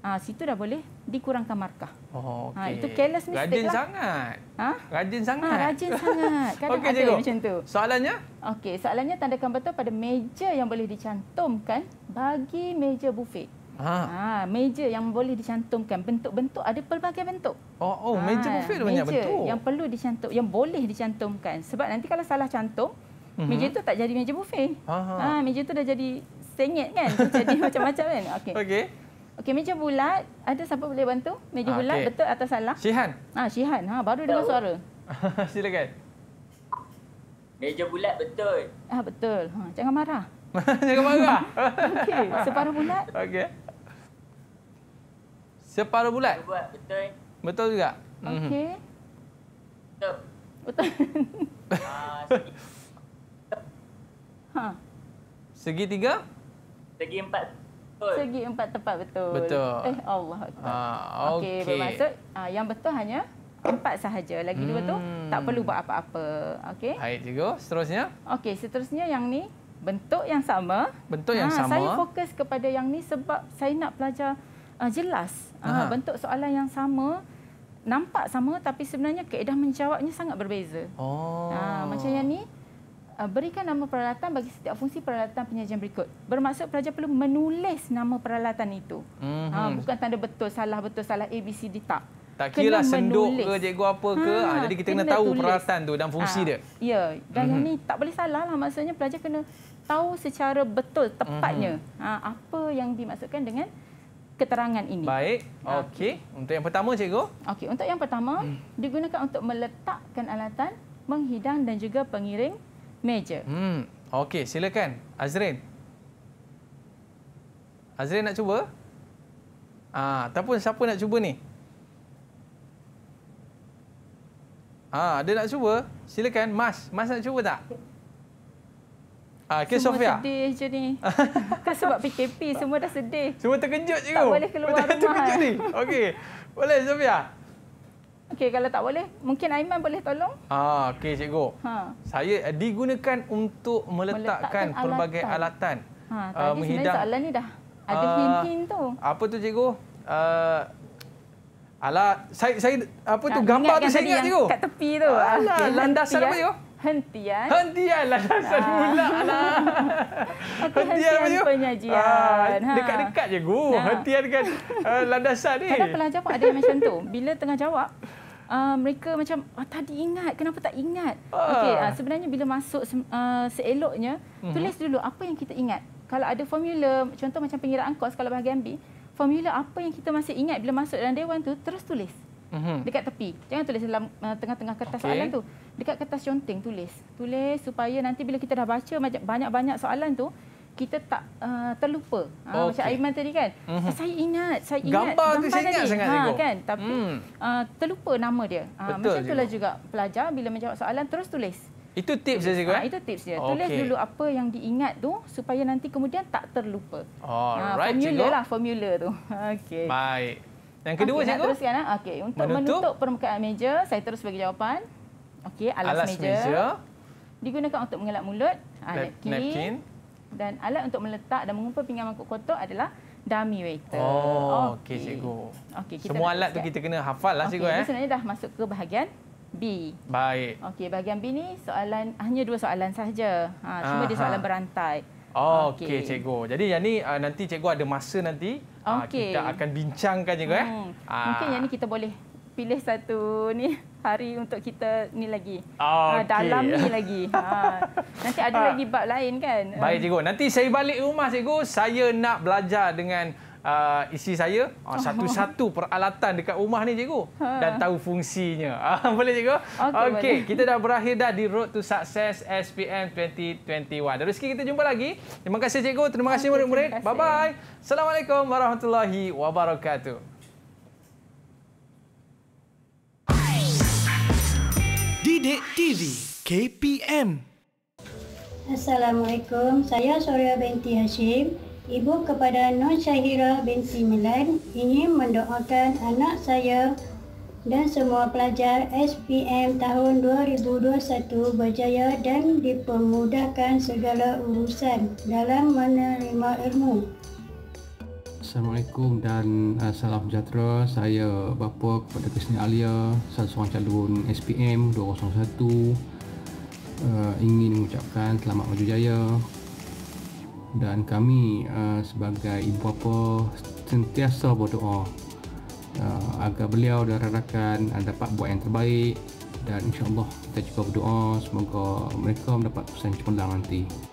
Ha, situ dah boleh dikurangkan markah. Oh, ah, okay. ha, itu careless mistake rajin lah. Sangat. Ha? Rajin ah, sangat. Ha, rajin sangat. Kadang okay, ada macam tu. Soalannya? Okey, soalannya tandakan betul pada meja yang boleh dicantumkan bagi meja buffet. Ha. ha meja yang boleh dicantumkan bentuk-bentuk ada pelbagai bentuk. Oh, oh ha, meja buffet ada banyak bentuk. Meja yang perlu dicantum, yang boleh dicantumkan. Sebab nanti kalau salah cantum, uh-huh. meja tu tak jadi meja buffet. Ha, meja tu dah jadi senget kan? Jadi macam-macam kan? Okey. Okey. Okey, meja bulat. Ada siapa boleh bantu? Meja okay. Ah, bulat betul atau salah? Syihan. Ah, Syihan. Ha, baru dengar suara. Silakan. Meja bulat betul. Ah, betul. Ha, jangan marah. jangan marah. Okey, separuh bulat. Okey. Separuh bulat. betul. Betul juga. Mhm. Okey. Betul. Betul. Ah, segi. Ha. Segi tiga? Segi empat. Segi empat tepat betul. Betul. Eh Allah. Ah, okey. Okay, bermaksud ah, yang betul hanya empat sahaja. Lagi hmm. dua tu hmm. tak perlu buat apa-apa. Okey. Baik juga. Seterusnya. Okey, seterusnya yang ni bentuk yang sama. Bentuk yang ha, sama. Saya fokus kepada yang ni sebab saya nak pelajar uh, ah, jelas. Ha, bentuk soalan yang sama nampak sama tapi sebenarnya keedah menjawabnya sangat berbeza. Oh. Ha, macam yang ni Ah, berikan nama peralatan bagi setiap fungsi peralatan penyajian berikut. Bermaksud pelajar perlu menulis nama peralatan itu. Mm-hmm. bukan tanda betul, salah betul, salah A, B, C, D, tak. Tak kira lah senduk menulis. ke, cikgu apa ke. Ah, ha, jadi kita kena, kena tahu tulis. peralatan tu dan fungsi ha, dia. Ya, dan mm-hmm. yang mhm. tak boleh salah lah. Maksudnya pelajar kena tahu secara betul, tepatnya. Mm-hmm. Ha, apa yang dimaksudkan dengan keterangan ini. Baik. Okey. Ha. Untuk yang pertama, cikgu. Okey. Untuk yang pertama, mm. digunakan untuk meletakkan alatan menghidang dan juga pengiring meja. Hmm. Okey, silakan Azrin. Azrin nak cuba? Ah, ataupun siapa nak cuba ni? Ah, ada nak cuba? Silakan Mas, Mas nak cuba tak? Ah, ke Sofia. Sedih je ni. kan sebab PKP semua dah sedih. Semua terkejut juga. Tak boleh keluar tak rumah. Terkejut ni. Okey. Boleh Sofia? Okey, kalau tak boleh, mungkin Aiman boleh tolong. Ah, okey cikgu. Ha. Saya digunakan untuk meletakkan, meletakkan pelbagai alatan. alatan. Ha, uh, menghidang. soalan ni dah ada uh, hint-hint tu. Apa tu cikgu? Uh, ah, alat saya saya apa tu nah, gambar tu saya ingat cikgu. Kat tepi tu. Alah, okay, landasan hentian. apa cikgu? Hentian. Hentian landasan ah. mula. Alah. Okay, hentian, hentian penyajian. Ah, ha. dekat-dekat je, Cikgu. Nah. Hentian kan uh, landasan ni. Kadang pelajar pun ada yang macam tu. Bila tengah jawab, uh, mereka macam ah, tadi ingat kenapa tak ingat uh. okey uh, sebenarnya bila masuk uh, seeloknya uh-huh. tulis dulu apa yang kita ingat kalau ada formula contoh macam pengiraan kos kalau bahagian B formula apa yang kita masih ingat bila masuk dalam dewan tu terus tulis mhm. dekat tepi jangan tulis dalam uh, tengah-tengah kertas okay. soalan tu dekat kertas conteng tulis tulis supaya nanti bila kita dah baca banyak-banyak soalan tu kita tak uh, terlupa. Ha, ah, okay. Macam Aiman tadi kan. Uh-huh. Saya ingat. Saya ingat gambar, gambar tu saya ingat sangat. Ha, kan? Tapi hmm. uh, terlupa nama dia. Ha, Betul macam itulah juga. juga pelajar bila menjawab soalan terus tulis. Itu tips dia cikgu? Ha, ah, itu tips dia. Okay. Tulis dulu apa yang diingat tu supaya nanti kemudian tak terlupa. Alright, ha, formula cikgu. lah formula tu. Okay. Baik. Yang kedua okay, cikgu? Teruskan, ha? okay. Untuk menutup. menutup permukaan meja, saya terus bagi jawapan. Okay, alas, alas meja. meja. Digunakan untuk mengelak mulut. Ha, napkin. napkin dan alat untuk meletak dan mengumpul pinggan mangkuk kotor adalah dummy waiter. Oh, okey okay, cikgu. Okay, kita semua alat tu kita kena hafal lah okay, cikgu eh. sebenarnya dah masuk ke bahagian B. Baik. Okey, bahagian B ni soalan hanya dua soalan saja. Ha, cuma Aha. dia soalan berantai. Oh, okey okay, cikgu. Jadi yang ni uh, nanti cikgu ada masa nanti ah, okay. uh, kita akan bincangkan cikgu eh. hmm. eh. Uh. yang ni kita boleh pilih satu ni hari untuk kita ni lagi. Ah, okay. dalam ni lagi. Ha. Nanti ada ah. lagi bab lain kan? Ah. Baik cikgu. Nanti saya balik rumah cikgu, saya nak belajar dengan uh, isteri saya uh, satu-satu peralatan dekat rumah ni cikgu ha. dan tahu fungsinya. boleh cikgu? Okey, okay. kita dah berakhir dah di road to success SPM 2021. Dan rezeki kita jumpa lagi. Terima kasih cikgu, terima kasih okay, murid-murid. Bye bye. Assalamualaikum warahmatullahi wabarakatuh. Didik TV KPM Assalamualaikum, saya Soria binti Hashim Ibu kepada Non Syahira binti Milan ingin mendoakan anak saya dan semua pelajar SPM tahun 2021 berjaya dan dipermudahkan segala urusan dalam menerima ilmu. Assalamualaikum dan uh, salam sejahtera. Saya bapa kepada Kesni Alia, salah seorang calon SPM 201. Uh, ingin mengucapkan selamat maju jaya dan kami uh, sebagai ibu bapa sentiasa berdoa uh, agar beliau dan rakan-rakan dapat buat yang terbaik dan insyaAllah kita juga berdoa semoga mereka mendapat pesan cemerlang nanti.